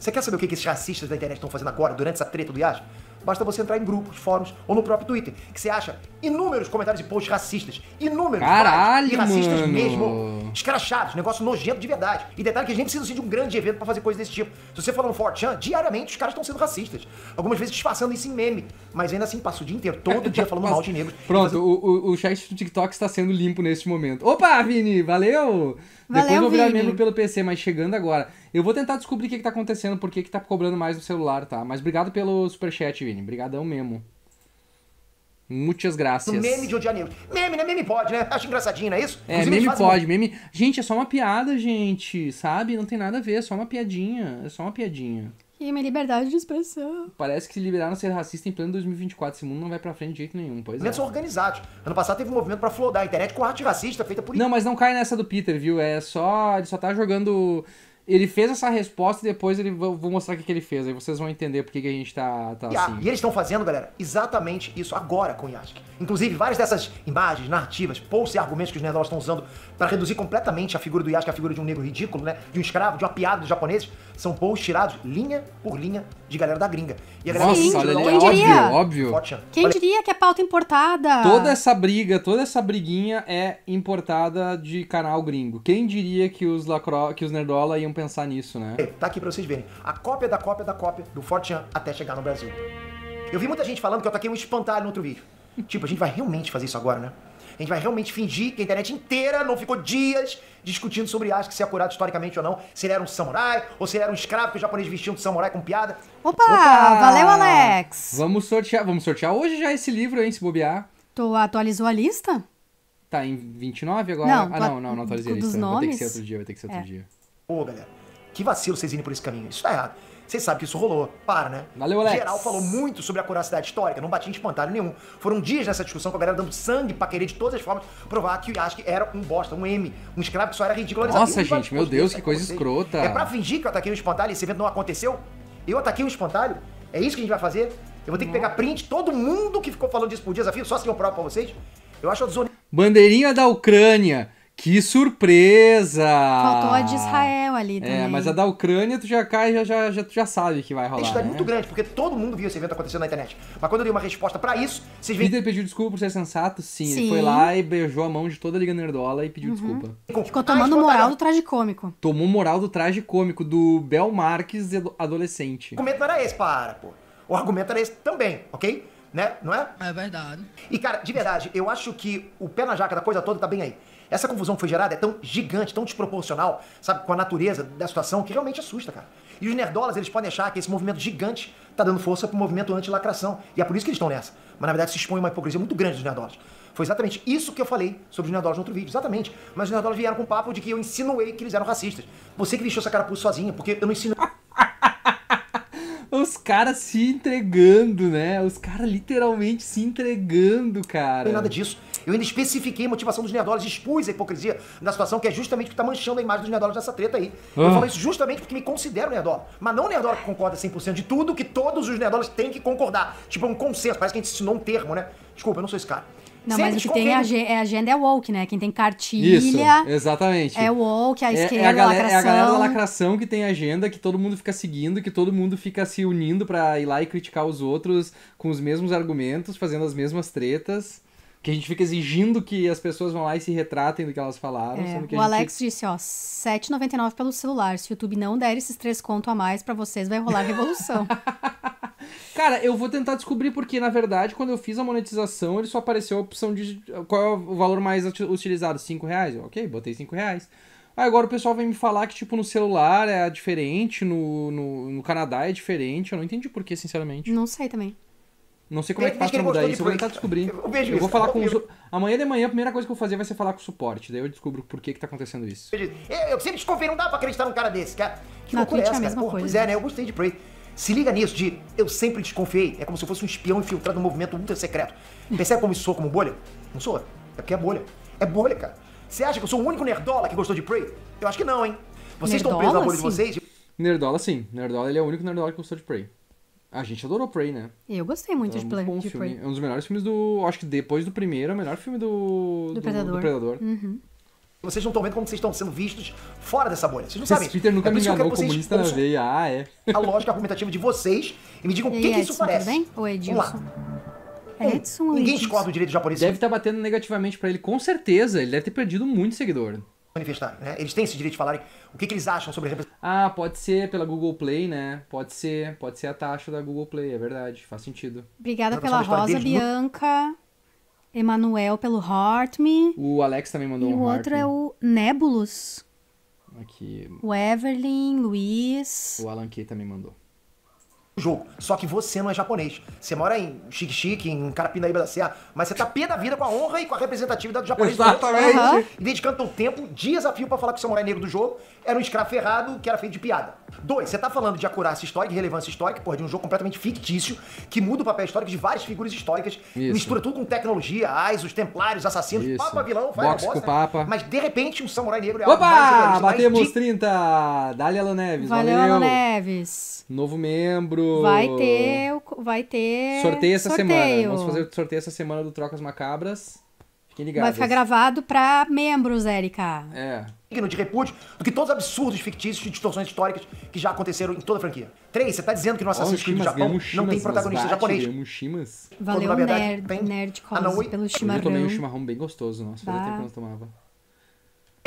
S2: Você quer saber o que esses racistas da internet estão fazendo agora, durante essa treta do IAS? Basta você entrar em grupos, fóruns ou no próprio Twitter, que você acha inúmeros comentários e posts racistas. Inúmeros Caralho, e racistas mano. mesmo. Escrachados, negócio nojento de verdade. E detalhe que a gente precisa assim, de um grande evento para fazer coisas desse tipo. Se você for no Fortran, chan diariamente os caras estão sendo racistas. Algumas vezes disfarçando isso em meme. Mas ainda assim, passa o dia inteiro, todo dia falando <laughs> mal de
S1: negros. Pronto, fazendo... o, o, o chat do TikTok está sendo limpo neste momento. Opa, Vini, valeu! valeu Depois eu vou virar membro pelo PC, mas chegando agora. Eu vou tentar descobrir o que, que tá acontecendo, por que, que tá cobrando mais no celular, tá? Mas obrigado pelo superchat, Vini. Obrigadão mesmo. Muitas graças. Um meme de
S2: odiar negros. Meme, né? Meme pode, né? Acho engraçadinho, não é isso? É, Inclusive, meme pode.
S1: Muito. Meme... Gente, é só uma piada, gente. Sabe? Não tem nada a ver. É só uma piadinha. É só uma piadinha.
S3: E é minha liberdade de expressão.
S1: Parece que se liberaram ser racista em pleno 2024. Esse mundo não vai pra frente de jeito nenhum, pois Movimentos
S2: é. organizados. Ano passado teve um movimento pra flodar a internet com arte racista feita por... Não, mas
S1: não cai nessa do Peter, viu? É só... Ele só tá jogando... Ele fez essa resposta e depois ele vou mostrar o que ele fez. Aí vocês vão entender por que a gente tá, tá e, assim. E eles estão
S2: fazendo, galera, exatamente isso agora com o Yask. Inclusive, várias dessas imagens, narrativas, posts e argumentos que os nerdolas estão usando para reduzir completamente a figura do Yasuke, a figura de um negro ridículo, né? De um escravo, de uma piada dos japoneses, são posts tirados linha por linha de galera da gringa. E a galera Nossa, olha, quem diria? É óbvio, óbvio. Quem olha.
S3: diria que é pauta importada? Toda
S2: essa briga, toda essa briguinha
S1: é importada de canal gringo. Quem diria que os lacro... que os nerdola iam pensar
S2: nisso, né? Tá aqui para vocês verem. A cópia da cópia da cópia do Fortean até chegar no Brasil. Eu vi muita gente falando que eu ataquei um espantalho no outro vídeo. Tipo, a gente vai realmente fazer isso agora, né? A gente vai realmente fingir que a internet inteira não ficou dias discutindo sobre que se é curado historicamente ou não, se ele era um samurai ou se ele era um escravo que os japoneses vestiam de samurai com piada. Opa, Opa! Valeu, Alex! Vamos
S1: sortear, vamos sortear hoje já esse livro, hein, se bobear.
S3: Tu atualizou a lista? Tá
S1: em 29 agora? Não, ah, não, não, não atualizei a lista. Vai ter que ser outro dia, vai ter que ser outro é. dia.
S2: Pô, galera, que vacilo vocês irem por esse caminho. Isso tá errado. Vocês sabem que isso rolou. Para, né? Valeu, Alex. Geral falou muito sobre a curiosidade histórica, não batia em espantalho nenhum. Foram dias nessa discussão com a galera dando sangue pra querer de todas as formas provar que o Yasuke era um bosta, um M, um escravo que só era ridicularizado. Nossa, gente, meu Deus, que coisa escrota. É pra fingir que eu ataquei um espantalho e esse evento não aconteceu? Eu ataquei um espantalho? É isso que a gente vai fazer? Eu vou ter que pegar print, todo mundo que ficou falando disso por desafio, só se eu provo pra vocês. Eu acho a desonestidade.
S1: Bandeirinha da Ucrânia. Que surpresa! Faltou a de
S2: Israel ali é, também. É, mas a da Ucrânia tu já cai, já, já, já, tu já sabe que vai rolar. Isso é né? muito grande, porque todo mundo via esse evento acontecendo na internet. Mas quando eu dei uma resposta para isso, vocês viram.
S1: Peter pediu desculpa por ser sensato? Sim, Sim, Ele foi lá e
S2: beijou a mão
S1: de toda a Liga Nerdola e pediu uhum.
S3: desculpa. Ficou tomando moral do traje cômico.
S1: Tomou moral do traje cômico do Bel Marques adolescente. O argumento
S2: não era esse, para, pô. O argumento era esse também, ok? Né? Não é? É verdade. E, cara, de verdade, eu acho que o pé na jaca da coisa toda tá bem aí. Essa confusão que foi gerada é tão gigante, tão desproporcional, sabe, com a natureza da situação, que realmente assusta, cara. E os nerdolas, eles podem achar que esse movimento gigante tá dando força pro movimento anti-lacração. E é por isso que eles estão nessa. Mas na verdade se expõe uma hipocrisia muito grande dos nerdolas. Foi exatamente isso que eu falei sobre os nerdolas no outro vídeo, exatamente. Mas os nerdolas vieram com o papo de que eu insinuei que eles eram racistas. Você que deixou essa cara sozinha, porque eu não ensino. <laughs> Os caras se entregando, né? Os caras literalmente se entregando, cara. Não tem nada disso. Eu ainda especifiquei a motivação dos nerdolas, expus a hipocrisia da situação, que é justamente o que está manchando a imagem dos nerdolas nessa treta aí. Hum. Eu falo isso justamente porque me considero nerdola. Mas não nerdola que concorda 100% de tudo que todos os nerdolas têm que concordar. Tipo, é um consenso. Parece que a gente ensinou um termo, né? Desculpa, eu não sou esse cara. Não, Sempre mas o que tem convém...
S3: é, é agenda é woke, né? Quem tem cartilha. Isso,
S1: exatamente. É
S3: woke, a esquerda, é, é a
S1: é galera, lacração. É a galera da lacração que tem agenda, que todo mundo fica seguindo, que todo mundo fica se unindo para ir lá e criticar os outros com os mesmos argumentos, fazendo as mesmas tretas que a gente fica exigindo que as pessoas vão lá e se retratem do que elas falaram. É, que o Alex gente...
S3: disse, ó, 7,99 pelo celular. Se o YouTube não der esses três contos a mais para vocês, vai rolar revolução. <laughs> Cara, eu vou tentar
S1: descobrir porque, na verdade, quando eu fiz a monetização, ele só apareceu a opção de qual é o valor mais utilizado, 5 reais. ok, botei 5 reais. Aí agora o pessoal vem me falar que, tipo, no celular é diferente, no, no, no Canadá é diferente. Eu não entendi por sinceramente. Não sei também. Não sei como é que faz pra mudar isso, eu vou tentar descobrir. Eu, vejo eu vou falar com os... Amanhã de manhã, a primeira coisa que eu vou fazer vai
S2: ser falar com o suporte. Daí eu descubro por que que tá acontecendo isso. Eu, eu sempre desconfiei, não dá pra acreditar num cara desse, cara. Que loucura é, é essa, cara? Pô, pois é, né? Eu gostei de Prey. Se liga nisso de eu sempre desconfiei. É como se eu fosse um espião infiltrado no movimento ultra secreto. Percebe como isso soa como bolha? Não soa. É porque é bolha. É bolha, cara. Você acha que eu sou o único nerdola que gostou de Prey? Eu acho que não, hein? Vocês nerdola, estão presos na bolha sim. de vocês?
S1: Nerdola, sim. Nerdola, ele é o único nerdola que gostou de Prey. A gente adorou Prey, né?
S3: Eu gostei muito então, é de, bom Play, Prey.
S1: É um dos melhores filmes do. Acho que depois do primeiro, é o melhor filme do.
S3: Do, do Predador. Do Predador. Uhum.
S2: Vocês não estão vendo como vocês estão sendo vistos fora dessa bolha. Vocês não Esse sabem. Peter nunca é me enganou, que comunista na veia. Ah, é. A lógica argumentativa de vocês e me digam o que, que isso parece. Tudo bem? Edilson? Vamos lá. É Edson, Ninguém escolhe discorda do
S1: direito japonês. Deve estar tá batendo negativamente para ele, com certeza.
S2: Ele deve ter perdido muito seguidor manifestar, né? Eles têm esse direito de falarem o que, que eles acham sobre a
S1: Ah, pode ser pela Google Play, né? Pode ser, pode ser a taxa da Google Play, é verdade, faz sentido.
S3: Obrigada pela Rosa, Bianca, no... Emanuel pelo Hartme,
S1: O
S2: Alex também mandou e um E o outro é
S3: o Nebulus. Aqui. O Everlyn,
S2: Luiz. O Alan Key também mandou jogo. Só que você não é japonês. Você mora em Chique-Chique, em Carapinaíba da Serra, mas você tá pé da vida com a honra e com a representatividade do japonês. Exatamente. Uhum. E dedicando teu tempo, desafio a pra falar que o samurai é negro do jogo era um escravo ferrado que era feito de piada. Dois, você tá falando de acurácia histórica de relevância histórica, porra, de um jogo completamente fictício, que muda o papel histórico de várias figuras históricas, Isso. mistura tudo com tecnologia, as, os templários, assassinos, Isso. papa vilão, vai Box bosta, com papa. Mas de repente um samurai negro é algo Opa! Mais batemos mais de...
S1: 30! Dali Neves, valeu. Valeu, Neves. Novo membro. Vai ter.
S2: Vai ter.
S3: Sorteio essa sorteio. semana. Vamos fazer
S1: o sorteio essa semana do Trocas Macabras. Fiquem ligados. Vai ficar
S3: gravado para membros, Érica.
S2: É. Digno de repúdio do que todos os absurdos fictícios e distorções históricas que já aconteceram em toda a franquia. Três, você tá dizendo que no Assassin's Creed do Japão não tem protagonista japonês.
S1: Shimas.
S2: Valeu, Quando, verdade, nerd, nerd Cosmos, pelo chimarrão. Eu tomei um chimarrão bem gostoso, nossa. Fazia tempo que eu não tomava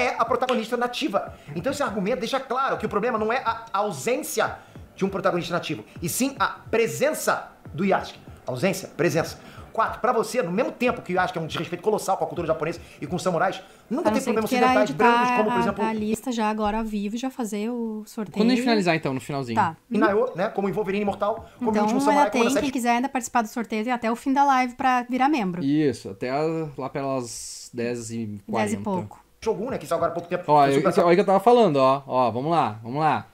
S2: é a protagonista nativa. Então esse argumento deixa claro que o problema não é a ausência de um protagonista nativo, e sim a presença do Yasuke. Ausência, presença. Quatro, pra você, no mesmo tempo que o Yasuke é um desrespeito colossal com a cultura japonesa e com os samurais, nunca tem problemas ocidentais tá brancos, como, por exemplo... A,
S3: lista já agora vivo e já fazer o sorteio. Quando a gente finalizar, então, no finalzinho. Tá. E
S2: Nayo, né, como em Wolverine Imortal, como então, último samurai... Então, tem, quem
S3: quiser ainda participar do sorteio e até o fim da live pra virar membro.
S1: Isso, até lá pelas 10 e
S2: 40. 10 e pouco. Shogun, né, que saiu agora há pouco tempo. Ó, eu, eu, eu, tava falando, ó, ó, vamos lá, vamos lá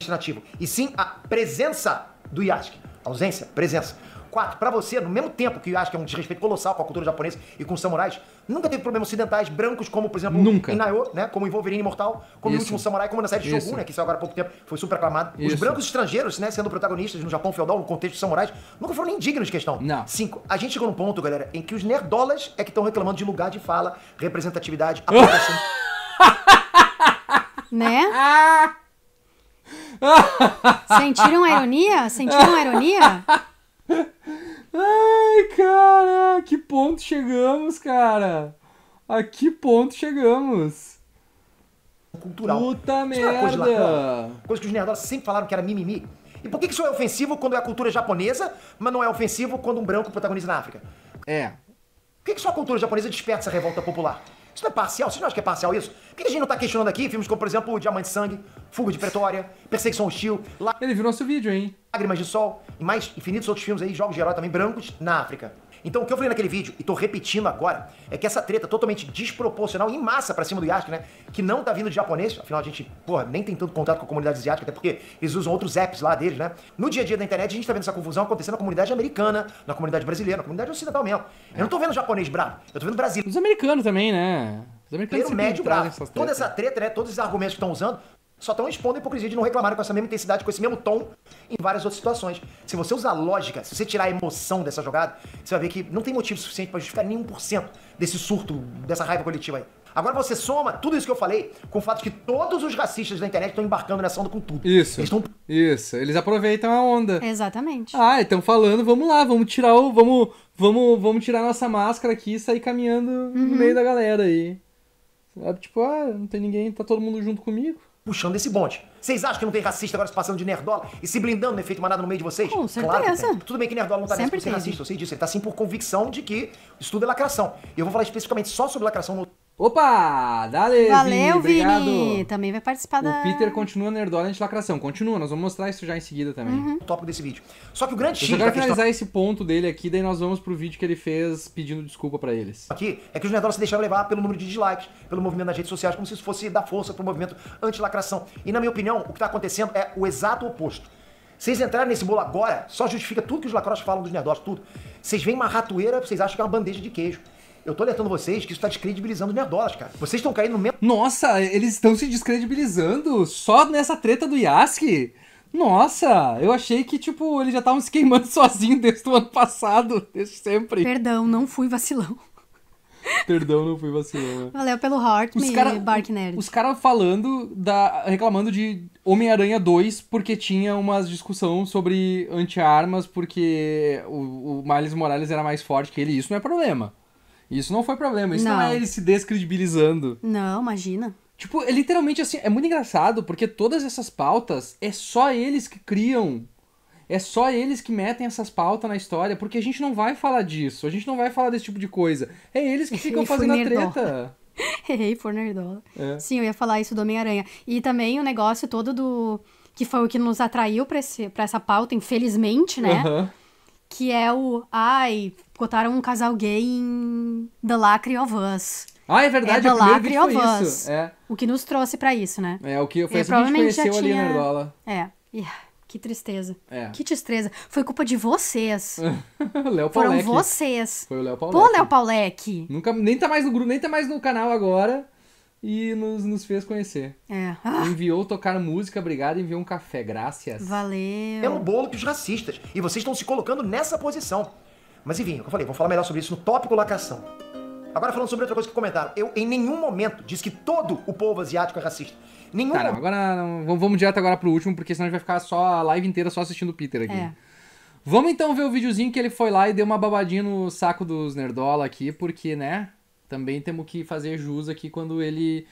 S2: administrativo, e sim a presença do Yashiki Ausência, presença. Quatro, para você, no mesmo tempo que o Yashiki é um desrespeito colossal com a cultura japonesa e com os samurais, nunca teve problemas ocidentais brancos, como, por exemplo, nunca. Inayo, né? Como em Wolverine Imortal, como no último samurai, como na série Shogun, Isso. né? Que saiu agora há pouco tempo, foi super aclamado. Isso. Os brancos estrangeiros, né, sendo protagonistas no Japão feudal, no contexto dos samurais, nunca foram nem dignos de questão. Não. Cinco, a gente chegou num ponto, galera, em que os nerdolas é que estão reclamando de lugar de fala, representatividade, <laughs> apropriação.
S3: né? <laughs> Sentiram a ironia? Sentiram a ironia?
S1: Ai, cara, que ponto chegamos, cara? A que ponto chegamos?
S2: Cultural. Puta é merda. Coisa, coisa que os nerdos sempre falaram que era mimimi. E por que isso é ofensivo quando é a cultura japonesa, mas não é ofensivo quando um branco protagoniza na África? É. Por que, que só a cultura japonesa desperta essa revolta popular? Isso não é parcial? Você não acha que é parcial isso? Por que a gente não tá questionando aqui filmes como, por exemplo, Diamante Sangue, Fuga de Pretória, Perseguição Hostil, Lá... Ele viu nosso vídeo, hein? Lágrimas de Sol e mais infinitos outros filmes aí, jogos de herói também brancos na África. Então o que eu falei naquele vídeo, e tô repetindo agora, é que essa treta totalmente desproporcional em massa para cima do Yasuke, né? Que não tá vindo de japonês, afinal a gente, porra, nem tem tanto contato com a comunidade asiática, até porque eles usam outros apps lá deles, né? No dia a dia da internet a gente tá vendo essa confusão acontecendo na comunidade americana, na comunidade brasileira, na comunidade ocidental mesmo. Eu não tô vendo japonês bravo, eu tô vendo brasileiro. Os americanos também, né? Os americanos Pelo médio bravo. Toda essa treta, né? Todos os argumentos que estão usando só estão expondo a hipocrisia de não reclamar com essa mesma intensidade, com esse mesmo tom em várias outras situações. Se você usar lógica, se você tirar a emoção dessa jogada, você vai ver que não tem motivo suficiente para justificar nenhum por cento desse surto, dessa raiva coletiva aí. Agora você soma tudo isso que eu falei com o fato de que todos os racistas da internet estão embarcando nessa onda com tudo.
S1: Isso. Eles tão... Isso. Eles aproveitam a onda. Exatamente. Ah, estão falando, vamos lá, vamos tirar o. Vamos, vamos, vamos tirar nossa máscara aqui e sair caminhando uhum. no meio da galera aí. Tipo, ah, não tem ninguém, tá todo mundo junto comigo puxando esse
S2: bonde. Vocês acham que não tem racista agora se passando de nerdola e se blindando no efeito manada no meio de vocês? Com certeza. Claro que tem. Tudo bem que nerdola não tá Sempre por ser racista, eu sei disso. Ele tá sim por convicção de que estuda é lacração. E eu vou falar especificamente só sobre lacração no Opa!
S3: Dale, Valeu, Vini! Vini. Também vai participar da... O Peter
S1: continua nerdola de lacração. Continua, nós vamos mostrar isso já em seguida também. Uhum. Tópico desse vídeo.
S3: Só que o grande X... Eu quero
S1: finalizar
S2: esse ponto dele aqui, daí nós vamos pro vídeo que ele fez pedindo desculpa pra eles. Aqui é que os nerdolas se deixaram levar pelo número de dislikes, pelo movimento nas redes sociais, como se isso fosse dar força pro movimento anti-lacração. E na minha opinião, o que tá acontecendo é o exato oposto. Vocês entrarem nesse bolo agora, só justifica tudo que os lacros falam dos nerdolas, tudo. Vocês veem uma ratoeira, vocês acham que é uma bandeja de queijo. Eu tô alertando vocês que isso tá descredibilizando os nerdolas, cara. Vocês estão caindo no mesmo. Nossa, eles estão se descredibilizando
S1: só nessa treta do Yasuke? Nossa, eu achei que, tipo, eles já estavam se queimando <laughs> sozinho desde o ano passado, desde sempre. Perdão, não fui vacilão. <laughs> Perdão, não fui vacilão.
S3: Né? Valeu pelo heart, os cara, Bark Nerd.
S1: Os caras falando, da, reclamando de Homem-Aranha 2, porque tinha umas discussão sobre anti-armas, porque o, o Miles Morales era mais forte que ele. Isso não é problema. Isso não foi problema. Isso não, é não é ele se descredibilizando. Não, imagina. Tipo, é literalmente assim, é muito engraçado, porque todas essas pautas é só eles que criam. É só eles que metem essas pautas na história, porque a gente não vai falar disso, a gente não vai falar desse tipo de coisa. É eles que <laughs> ficam fazendo a treta.
S3: <laughs> Errei, for nerdola. É. Sim, eu ia falar isso do Homem-Aranha. E também o negócio todo do. que foi o que nos atraiu pra, esse, essa pauta, infelizmente, né? Uhum que é o. Ai, cotaram um casal gay em The Lacre of Us. Ah, é verdade, é The Lacre É. O que nos trouxe para isso, né? É, o que foi é, assim que a gente conheceu tinha... ali na Nerdola. É. Yeah. Que tristeza. É. Que tristeza. Foi culpa de vocês.
S1: <laughs> Léo Foram vocês.
S3: Foi o Léo Paulec. Pô, Léo Paulec. Nunca, nem tá mais no grupo,
S1: nem tá mais no canal agora e nos, nos fez conhecer. É. Ah. Enviou tocar
S2: música, obrigado, enviou um café, graças.
S3: Valeu. Pelo é
S2: bolo dos racistas. E vocês estão se colocando nessa posição. Mas enfim, eu falei, vou falar melhor sobre isso no tópico lacração. Agora falando sobre outra coisa que comentaram. Eu em nenhum momento disse que todo o povo asiático é racista. Nenhum. Tá, agora não,
S1: vamos direto agora pro último, porque senão a gente vai ficar só a live inteira só assistindo o Peter aqui. É. Vamos então ver o videozinho que ele foi lá e deu uma babadinha no saco dos nerdola aqui, porque, né? também temos que fazer jus aqui quando ele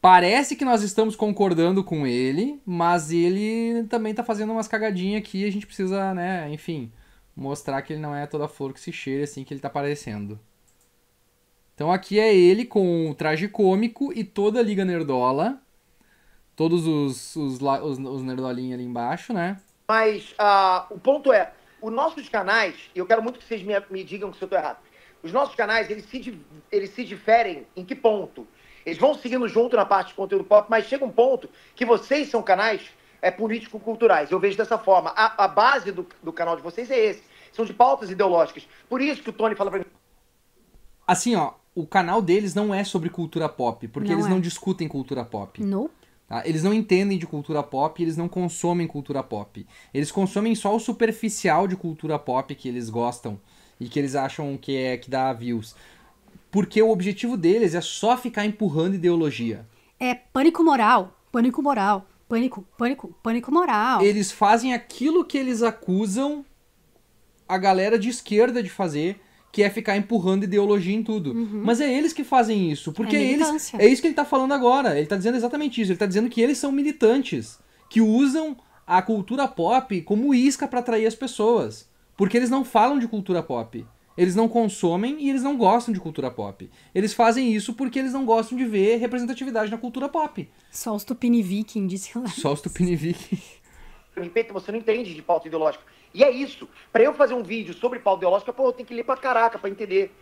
S1: parece que nós estamos concordando com ele, mas ele também está fazendo umas cagadinhas aqui, a gente precisa, né, enfim, mostrar que ele não é toda flor que se cheira assim que ele está parecendo. Então aqui é ele com o traje cômico e toda a Liga Nerdola. Todos os, os, os, os nerdolinhos ali embaixo, né?
S2: Mas uh, o ponto é, os nossos canais, eu quero muito que vocês me, me digam se eu estou errado os nossos canais, eles se, eles se diferem em que ponto? Eles vão seguindo junto na parte de conteúdo pop, mas chega um ponto que vocês são canais é, político-culturais. Eu vejo dessa forma. A, a base do, do, canal de vocês é esse. São de pautas ideológicas. Por isso que o Tony fala pra mim.
S1: Assim, ó, o canal deles não é sobre cultura pop, porque não eles é. não discutem cultura pop. Não. Tá? Eles não entendem de cultura pop, eles não consomem cultura pop. Eles consomem só o superficial de cultura pop que eles gostam e que eles acham que é que dá views. Porque o objetivo deles é só ficar empurrando ideologia.
S3: É pânico moral, pânico moral, pânico, pânico, pânico moral. Eles fazem aquilo que eles acusam
S1: a galera de esquerda de fazer, que é ficar empurrando ideologia em tudo. Uhum. Mas é eles que fazem isso, porque é, eles, é isso que ele está falando agora. Ele está dizendo exatamente isso. Ele está dizendo que eles são militantes, que usam a cultura pop como isca para atrair as pessoas. Porque eles não falam de cultura pop. Eles não consomem e eles não gostam de cultura pop. Eles fazem isso porque eles não gostam de ver representatividade na cultura pop. Só os Tupini Viking, disse lá. Só os Tupini <laughs> Viking.
S2: Você não entende de pauta ideológica. E é isso. Para eu fazer um vídeo sobre pauta ideológica, pô, eu tenho que ler pra caraca pra entender.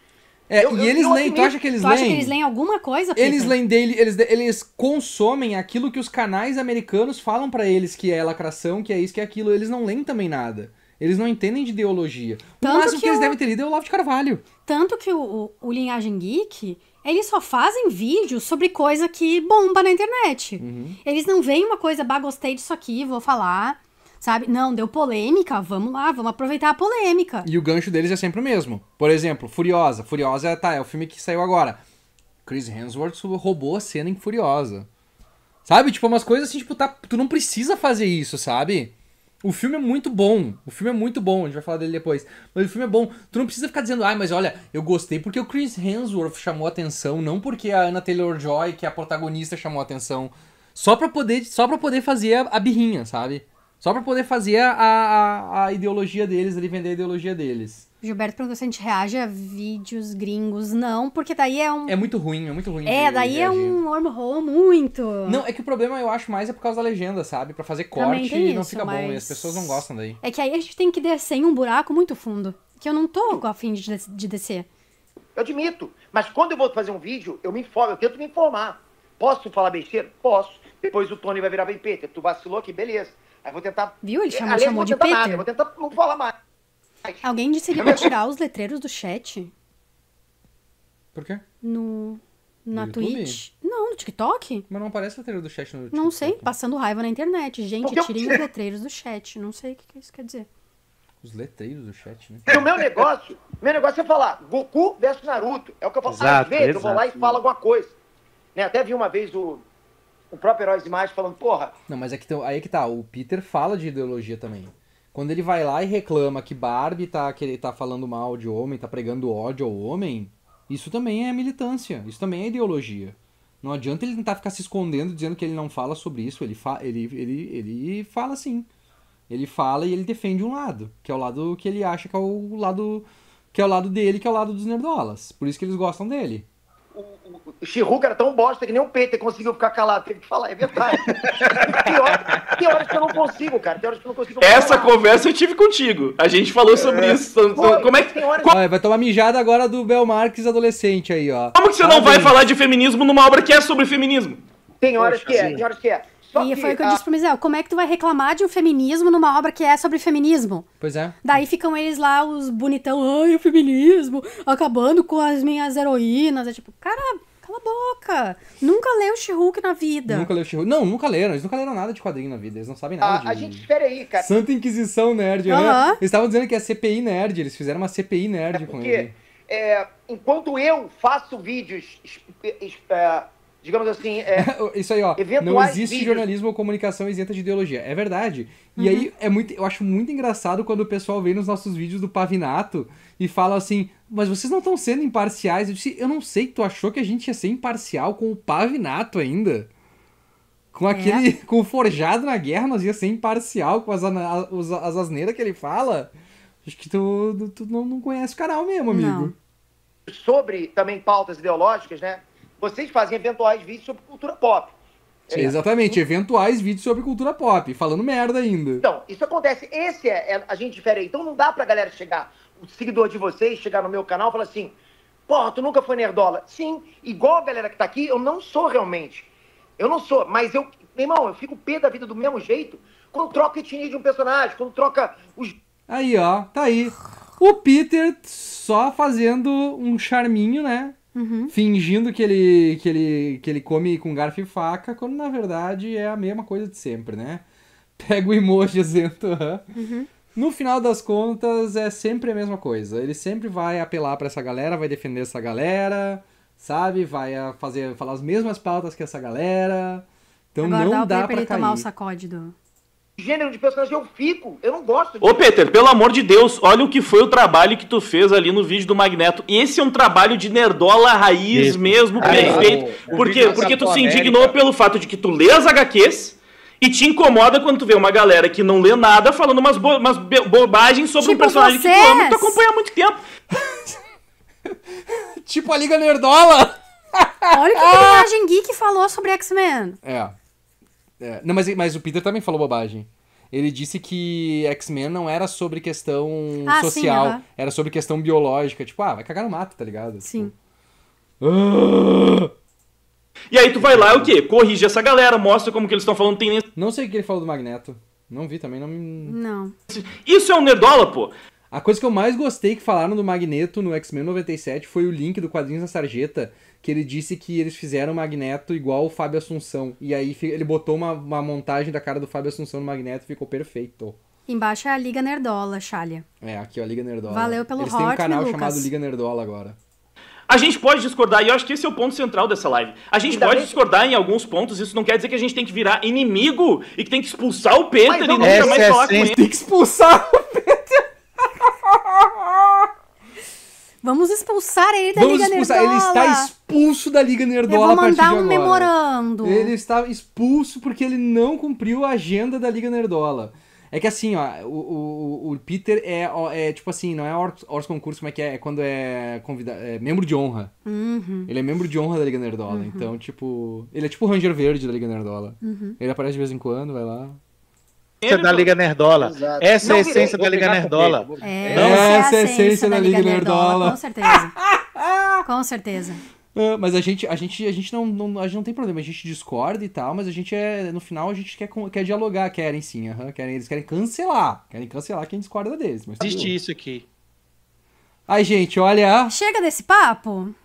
S2: É, eu, e eu, eles eu, leem, tu acha que eles tu leem? acha que eles leem alguma coisa? Peter? Eles
S1: leem dele, eles, eles consomem aquilo que os canais americanos falam para eles que é lacração, que é isso, que é aquilo. Eles não leem também nada. Eles não entendem de ideologia. Tanto o máximo que, que eles o... devem
S3: ter lido é o Olavo de Carvalho. Tanto que o, o, o Linhagem Geek, eles só fazem vídeos sobre coisa que bomba na internet. Uhum. Eles não veem uma coisa, bah, gostei disso aqui, vou falar. Sabe? Não, deu polêmica, vamos lá, vamos aproveitar a polêmica.
S1: E o gancho deles é sempre o mesmo. Por exemplo, Furiosa. Furiosa, tá, é o filme que saiu agora. Chris Hemsworth roubou a cena em Furiosa. Sabe? Tipo, umas coisas assim, tipo, tá, tu não precisa fazer isso, sabe? O filme é muito bom. O filme é muito bom, a gente vai falar dele depois. Mas o filme é bom. Tu não precisa ficar dizendo, ai, ah, mas olha, eu gostei porque o Chris Hemsworth chamou atenção, não porque a Anna Taylor Joy, que é a protagonista, chamou atenção. Só pra poder, só pra poder fazer a, a birrinha, sabe? Só pra poder fazer a, a, a ideologia deles, ele vender a ideologia deles.
S3: O Gilberto perguntou se a gente reage a vídeos gringos. Não, porque daí é um. É
S1: muito ruim, é muito ruim. É, daí é reagir. é um
S3: wormhole muito. Não, é que o problema eu acho mais é por
S1: causa da legenda, sabe? Pra fazer corte isso, não fica mas... bom. E as pessoas não gostam daí. É
S3: que aí a gente tem que descer em um buraco
S2: muito fundo. Que eu não tô a fim de, de descer. Eu admito. Mas quando eu vou fazer um vídeo, eu me informo, eu tento me informar. Posso falar besteira? Posso. Depois o Tony vai virar bem Peter. Tu vacilou aqui, beleza. Aí vou tentar. Viu? Ele é, chamou, Aliás, chamou de tentar Peter. Nada. Eu vou tentar não falar mais.
S3: Alguém disse que ia tirar os letreiros do chat? Por quê? No. Na no Twitch? Não, no TikTok?
S1: Mas não aparece letreiro do chat no TikTok.
S3: Não sei, passando raiva na internet. Gente, tirem os letreiros do chat. Não sei o que isso quer dizer.
S1: Os letreiros do chat, né? E o
S2: meu negócio, meu negócio é falar Goku versus Naruto. É o que eu falo. Exato, Às vezes exato. eu vou lá e falo alguma coisa. Né? Até vi uma vez o, o próprio Heróis de Mágica falando, porra. Não,
S1: mas é que, aí é que tá. O Peter fala de ideologia também. Quando ele vai lá e reclama que Barbie tá, que ele tá falando mal de homem, tá pregando ódio ao homem, isso também é militância, isso também é ideologia. Não adianta ele tentar ficar se escondendo dizendo que ele não fala sobre isso, ele, fa ele, ele, ele fala sim. Ele fala e ele defende um lado, que é o lado que ele acha que é o lado que é o lado dele, que é o lado dos nerdolas. Por isso que eles gostam dele
S2: o, o era tão bosta que nem o Peter conseguiu ficar calado, teve que falar, é verdade. tem, <laughs> horas, tem horas que eu não consigo, cara. Tem horas que eu não consigo. Essa conversa eu tive contigo. A gente falou sobre é. isso.
S1: Pô, como é que. Horas... Olha, vai tomar mijada agora do Bel Marques adolescente aí, ó. Como que você não vai falar de feminismo numa obra que é sobre feminismo?
S3: Tem horas Poxa, que é, tem
S2: horas que é e que, foi o que eu disse
S3: pro Mizel, como é que tu vai reclamar de um feminismo numa obra que é sobre feminismo? Pois é. Daí ficam eles lá, os bonitão, ai, o feminismo, acabando com as minhas heroínas. É tipo, cara, cala a boca. Nunca leu She-Hulk na vida. Nunca
S1: leu She-Hulk. Não, nunca leram. Eles nunca leram nada de quadrinho na vida. Eles não sabem ah, nada. Ah, de...
S2: A gente, aí, cara. Santa
S1: Inquisição Nerd, uh -huh. né? Eles estavam dizendo que é CPI Nerd. Eles fizeram uma CPI Nerd é porque, com ele.
S2: É, enquanto eu faço vídeos. É, digamos assim. É, <laughs> Isso aí, ó. Não existe vídeos.
S1: jornalismo ou comunicação isenta de ideologia. É verdade. Uhum. E aí é muito, eu acho muito engraçado quando o pessoal vem nos nossos vídeos do Pavinato e fala assim: mas vocês não estão sendo imparciais. Eu disse: eu não sei, tu achou que a gente ia ser imparcial com o Pavinato ainda? Com é. aquele. É. Com o forjado na guerra, nós ia ser imparcial com as, as, as asneiras que ele fala. Acho que tu,
S2: tu não, não conhece o canal mesmo, amigo. Não. Sobre também pautas ideológicas, né? vocês fazem eventuais vídeos sobre cultura pop. É, exatamente,
S1: eventuais vídeos sobre cultura pop, falando merda ainda. Então,
S2: isso acontece, esse é, é a gente difere. Então não dá pra galera chegar, o seguidor de vocês chegar no meu canal e falar assim, porra, tu nunca foi nerdola. Sim, igual a galera que tá aqui, eu não sou realmente. Eu não sou, mas eu, meu irmão, eu fico pé da vida do mesmo jeito quando troca a etnia de um personagem, quando troca os... Aí, ó, tá aí.
S1: O Peter só fazendo um charminho, né? Uhum. fingindo que ele, que, ele, que ele come com garfo e faca, quando na verdade é a mesma coisa de sempre, né? <laughs> Pega o emoji isento. Uhum. No final das contas, é sempre a mesma coisa. Ele sempre vai apelar para essa galera, vai defender essa galera, sabe? Vai ah, fazer, falar as mesmas pautas que essa galera. Então Agora não dá, dá pra, pra ele cair. tomar o
S2: sacode do gênero de personagem, eu fico, eu não gosto. Ô,
S1: Peter, pelo amor de Deus, olha o que foi o trabalho que tu fez ali no vídeo do Magneto. Esse é um trabalho de nerdola raiz Isso. mesmo,
S2: ah, perfeito. porque, porque tu se indignou América. pelo fato de que tu lê as HQs e te incomoda quando tu vê uma galera que não lê nada falando umas, bo umas bobagens sobre tipo um personagem vocês. que
S3: tu ama e tu acompanha há muito tempo.
S1: <laughs> tipo a Liga Nerdola.
S3: olha o que o <laughs> personagem geek falou sobre X-Men.
S1: É. É, não, mas, mas o Peter também falou bobagem. Ele disse que X-Men não era sobre questão ah, social, sim, era sobre questão biológica. Tipo, ah, vai cagar no mato, tá ligado? Tipo, sim. Tipo, E aí tu vai lá e é o quê? Corrige essa galera, mostra como que eles estão falando. Tem Não sei o que ele falou do Magneto. Não vi também, não me... Não. Isso é um nerdola, pô! A coisa que eu mais gostei que falaram do Magneto no X-Men 97 foi o link do Quadrinhos da Sarjeta, que ele disse que eles fizeram o Magneto igual o Fábio Assunção. E aí ele botou uma, uma montagem da cara do Fábio Assunção no Magneto e ficou perfeito.
S3: Embaixo é a Liga Nerdola, Chalha.
S1: É, aqui ó, é a Liga Nerdola. Valeu pelo Eles hot, têm um canal chamado Liga Nerdola agora. A gente pode discordar, e eu acho que esse é o ponto central dessa live. A gente Ainda pode bem... discordar em alguns pontos, isso não quer dizer que a gente tem que virar inimigo e que tem que expulsar o Peter e nunca mais é falar com ele. Tem que expulsar o Peter.
S3: Vamos expulsar ele da Vamos Liga expulsar. Nerdola. Ele está expulso
S1: da Liga Nerdola. Eu vou mandar um memorando. Ele está expulso porque ele não cumpriu a agenda da Liga Nerdola. É que assim, ó, o, o, o Peter é, é tipo assim, não é Ors Concurso, como é que é? É quando é convidado. É membro de honra. Uhum. Ele é membro de honra da Liga Nerdola. Uhum. Então, tipo. Ele é tipo o Ranger Verde da Liga Nerdola. Uhum. Ele aparece de vez em quando, vai lá essência da Liga Nerdola. Exato. Essa é a essência da Liga Nerdola. É, é. é não, essa é a essência da Liga Nerdola. Com
S3: certeza. <laughs> Com certeza. É,
S1: mas a gente, a gente, a gente não, não, a gente não tem problema, a gente discorda e tal, mas a gente é. No final a gente quer, quer dialogar, querem sim, uhum, querem, eles querem cancelar. Querem cancelar quem discorda deles. Mas tá Existe isso aqui. Ai, gente, olha.
S3: Chega desse papo?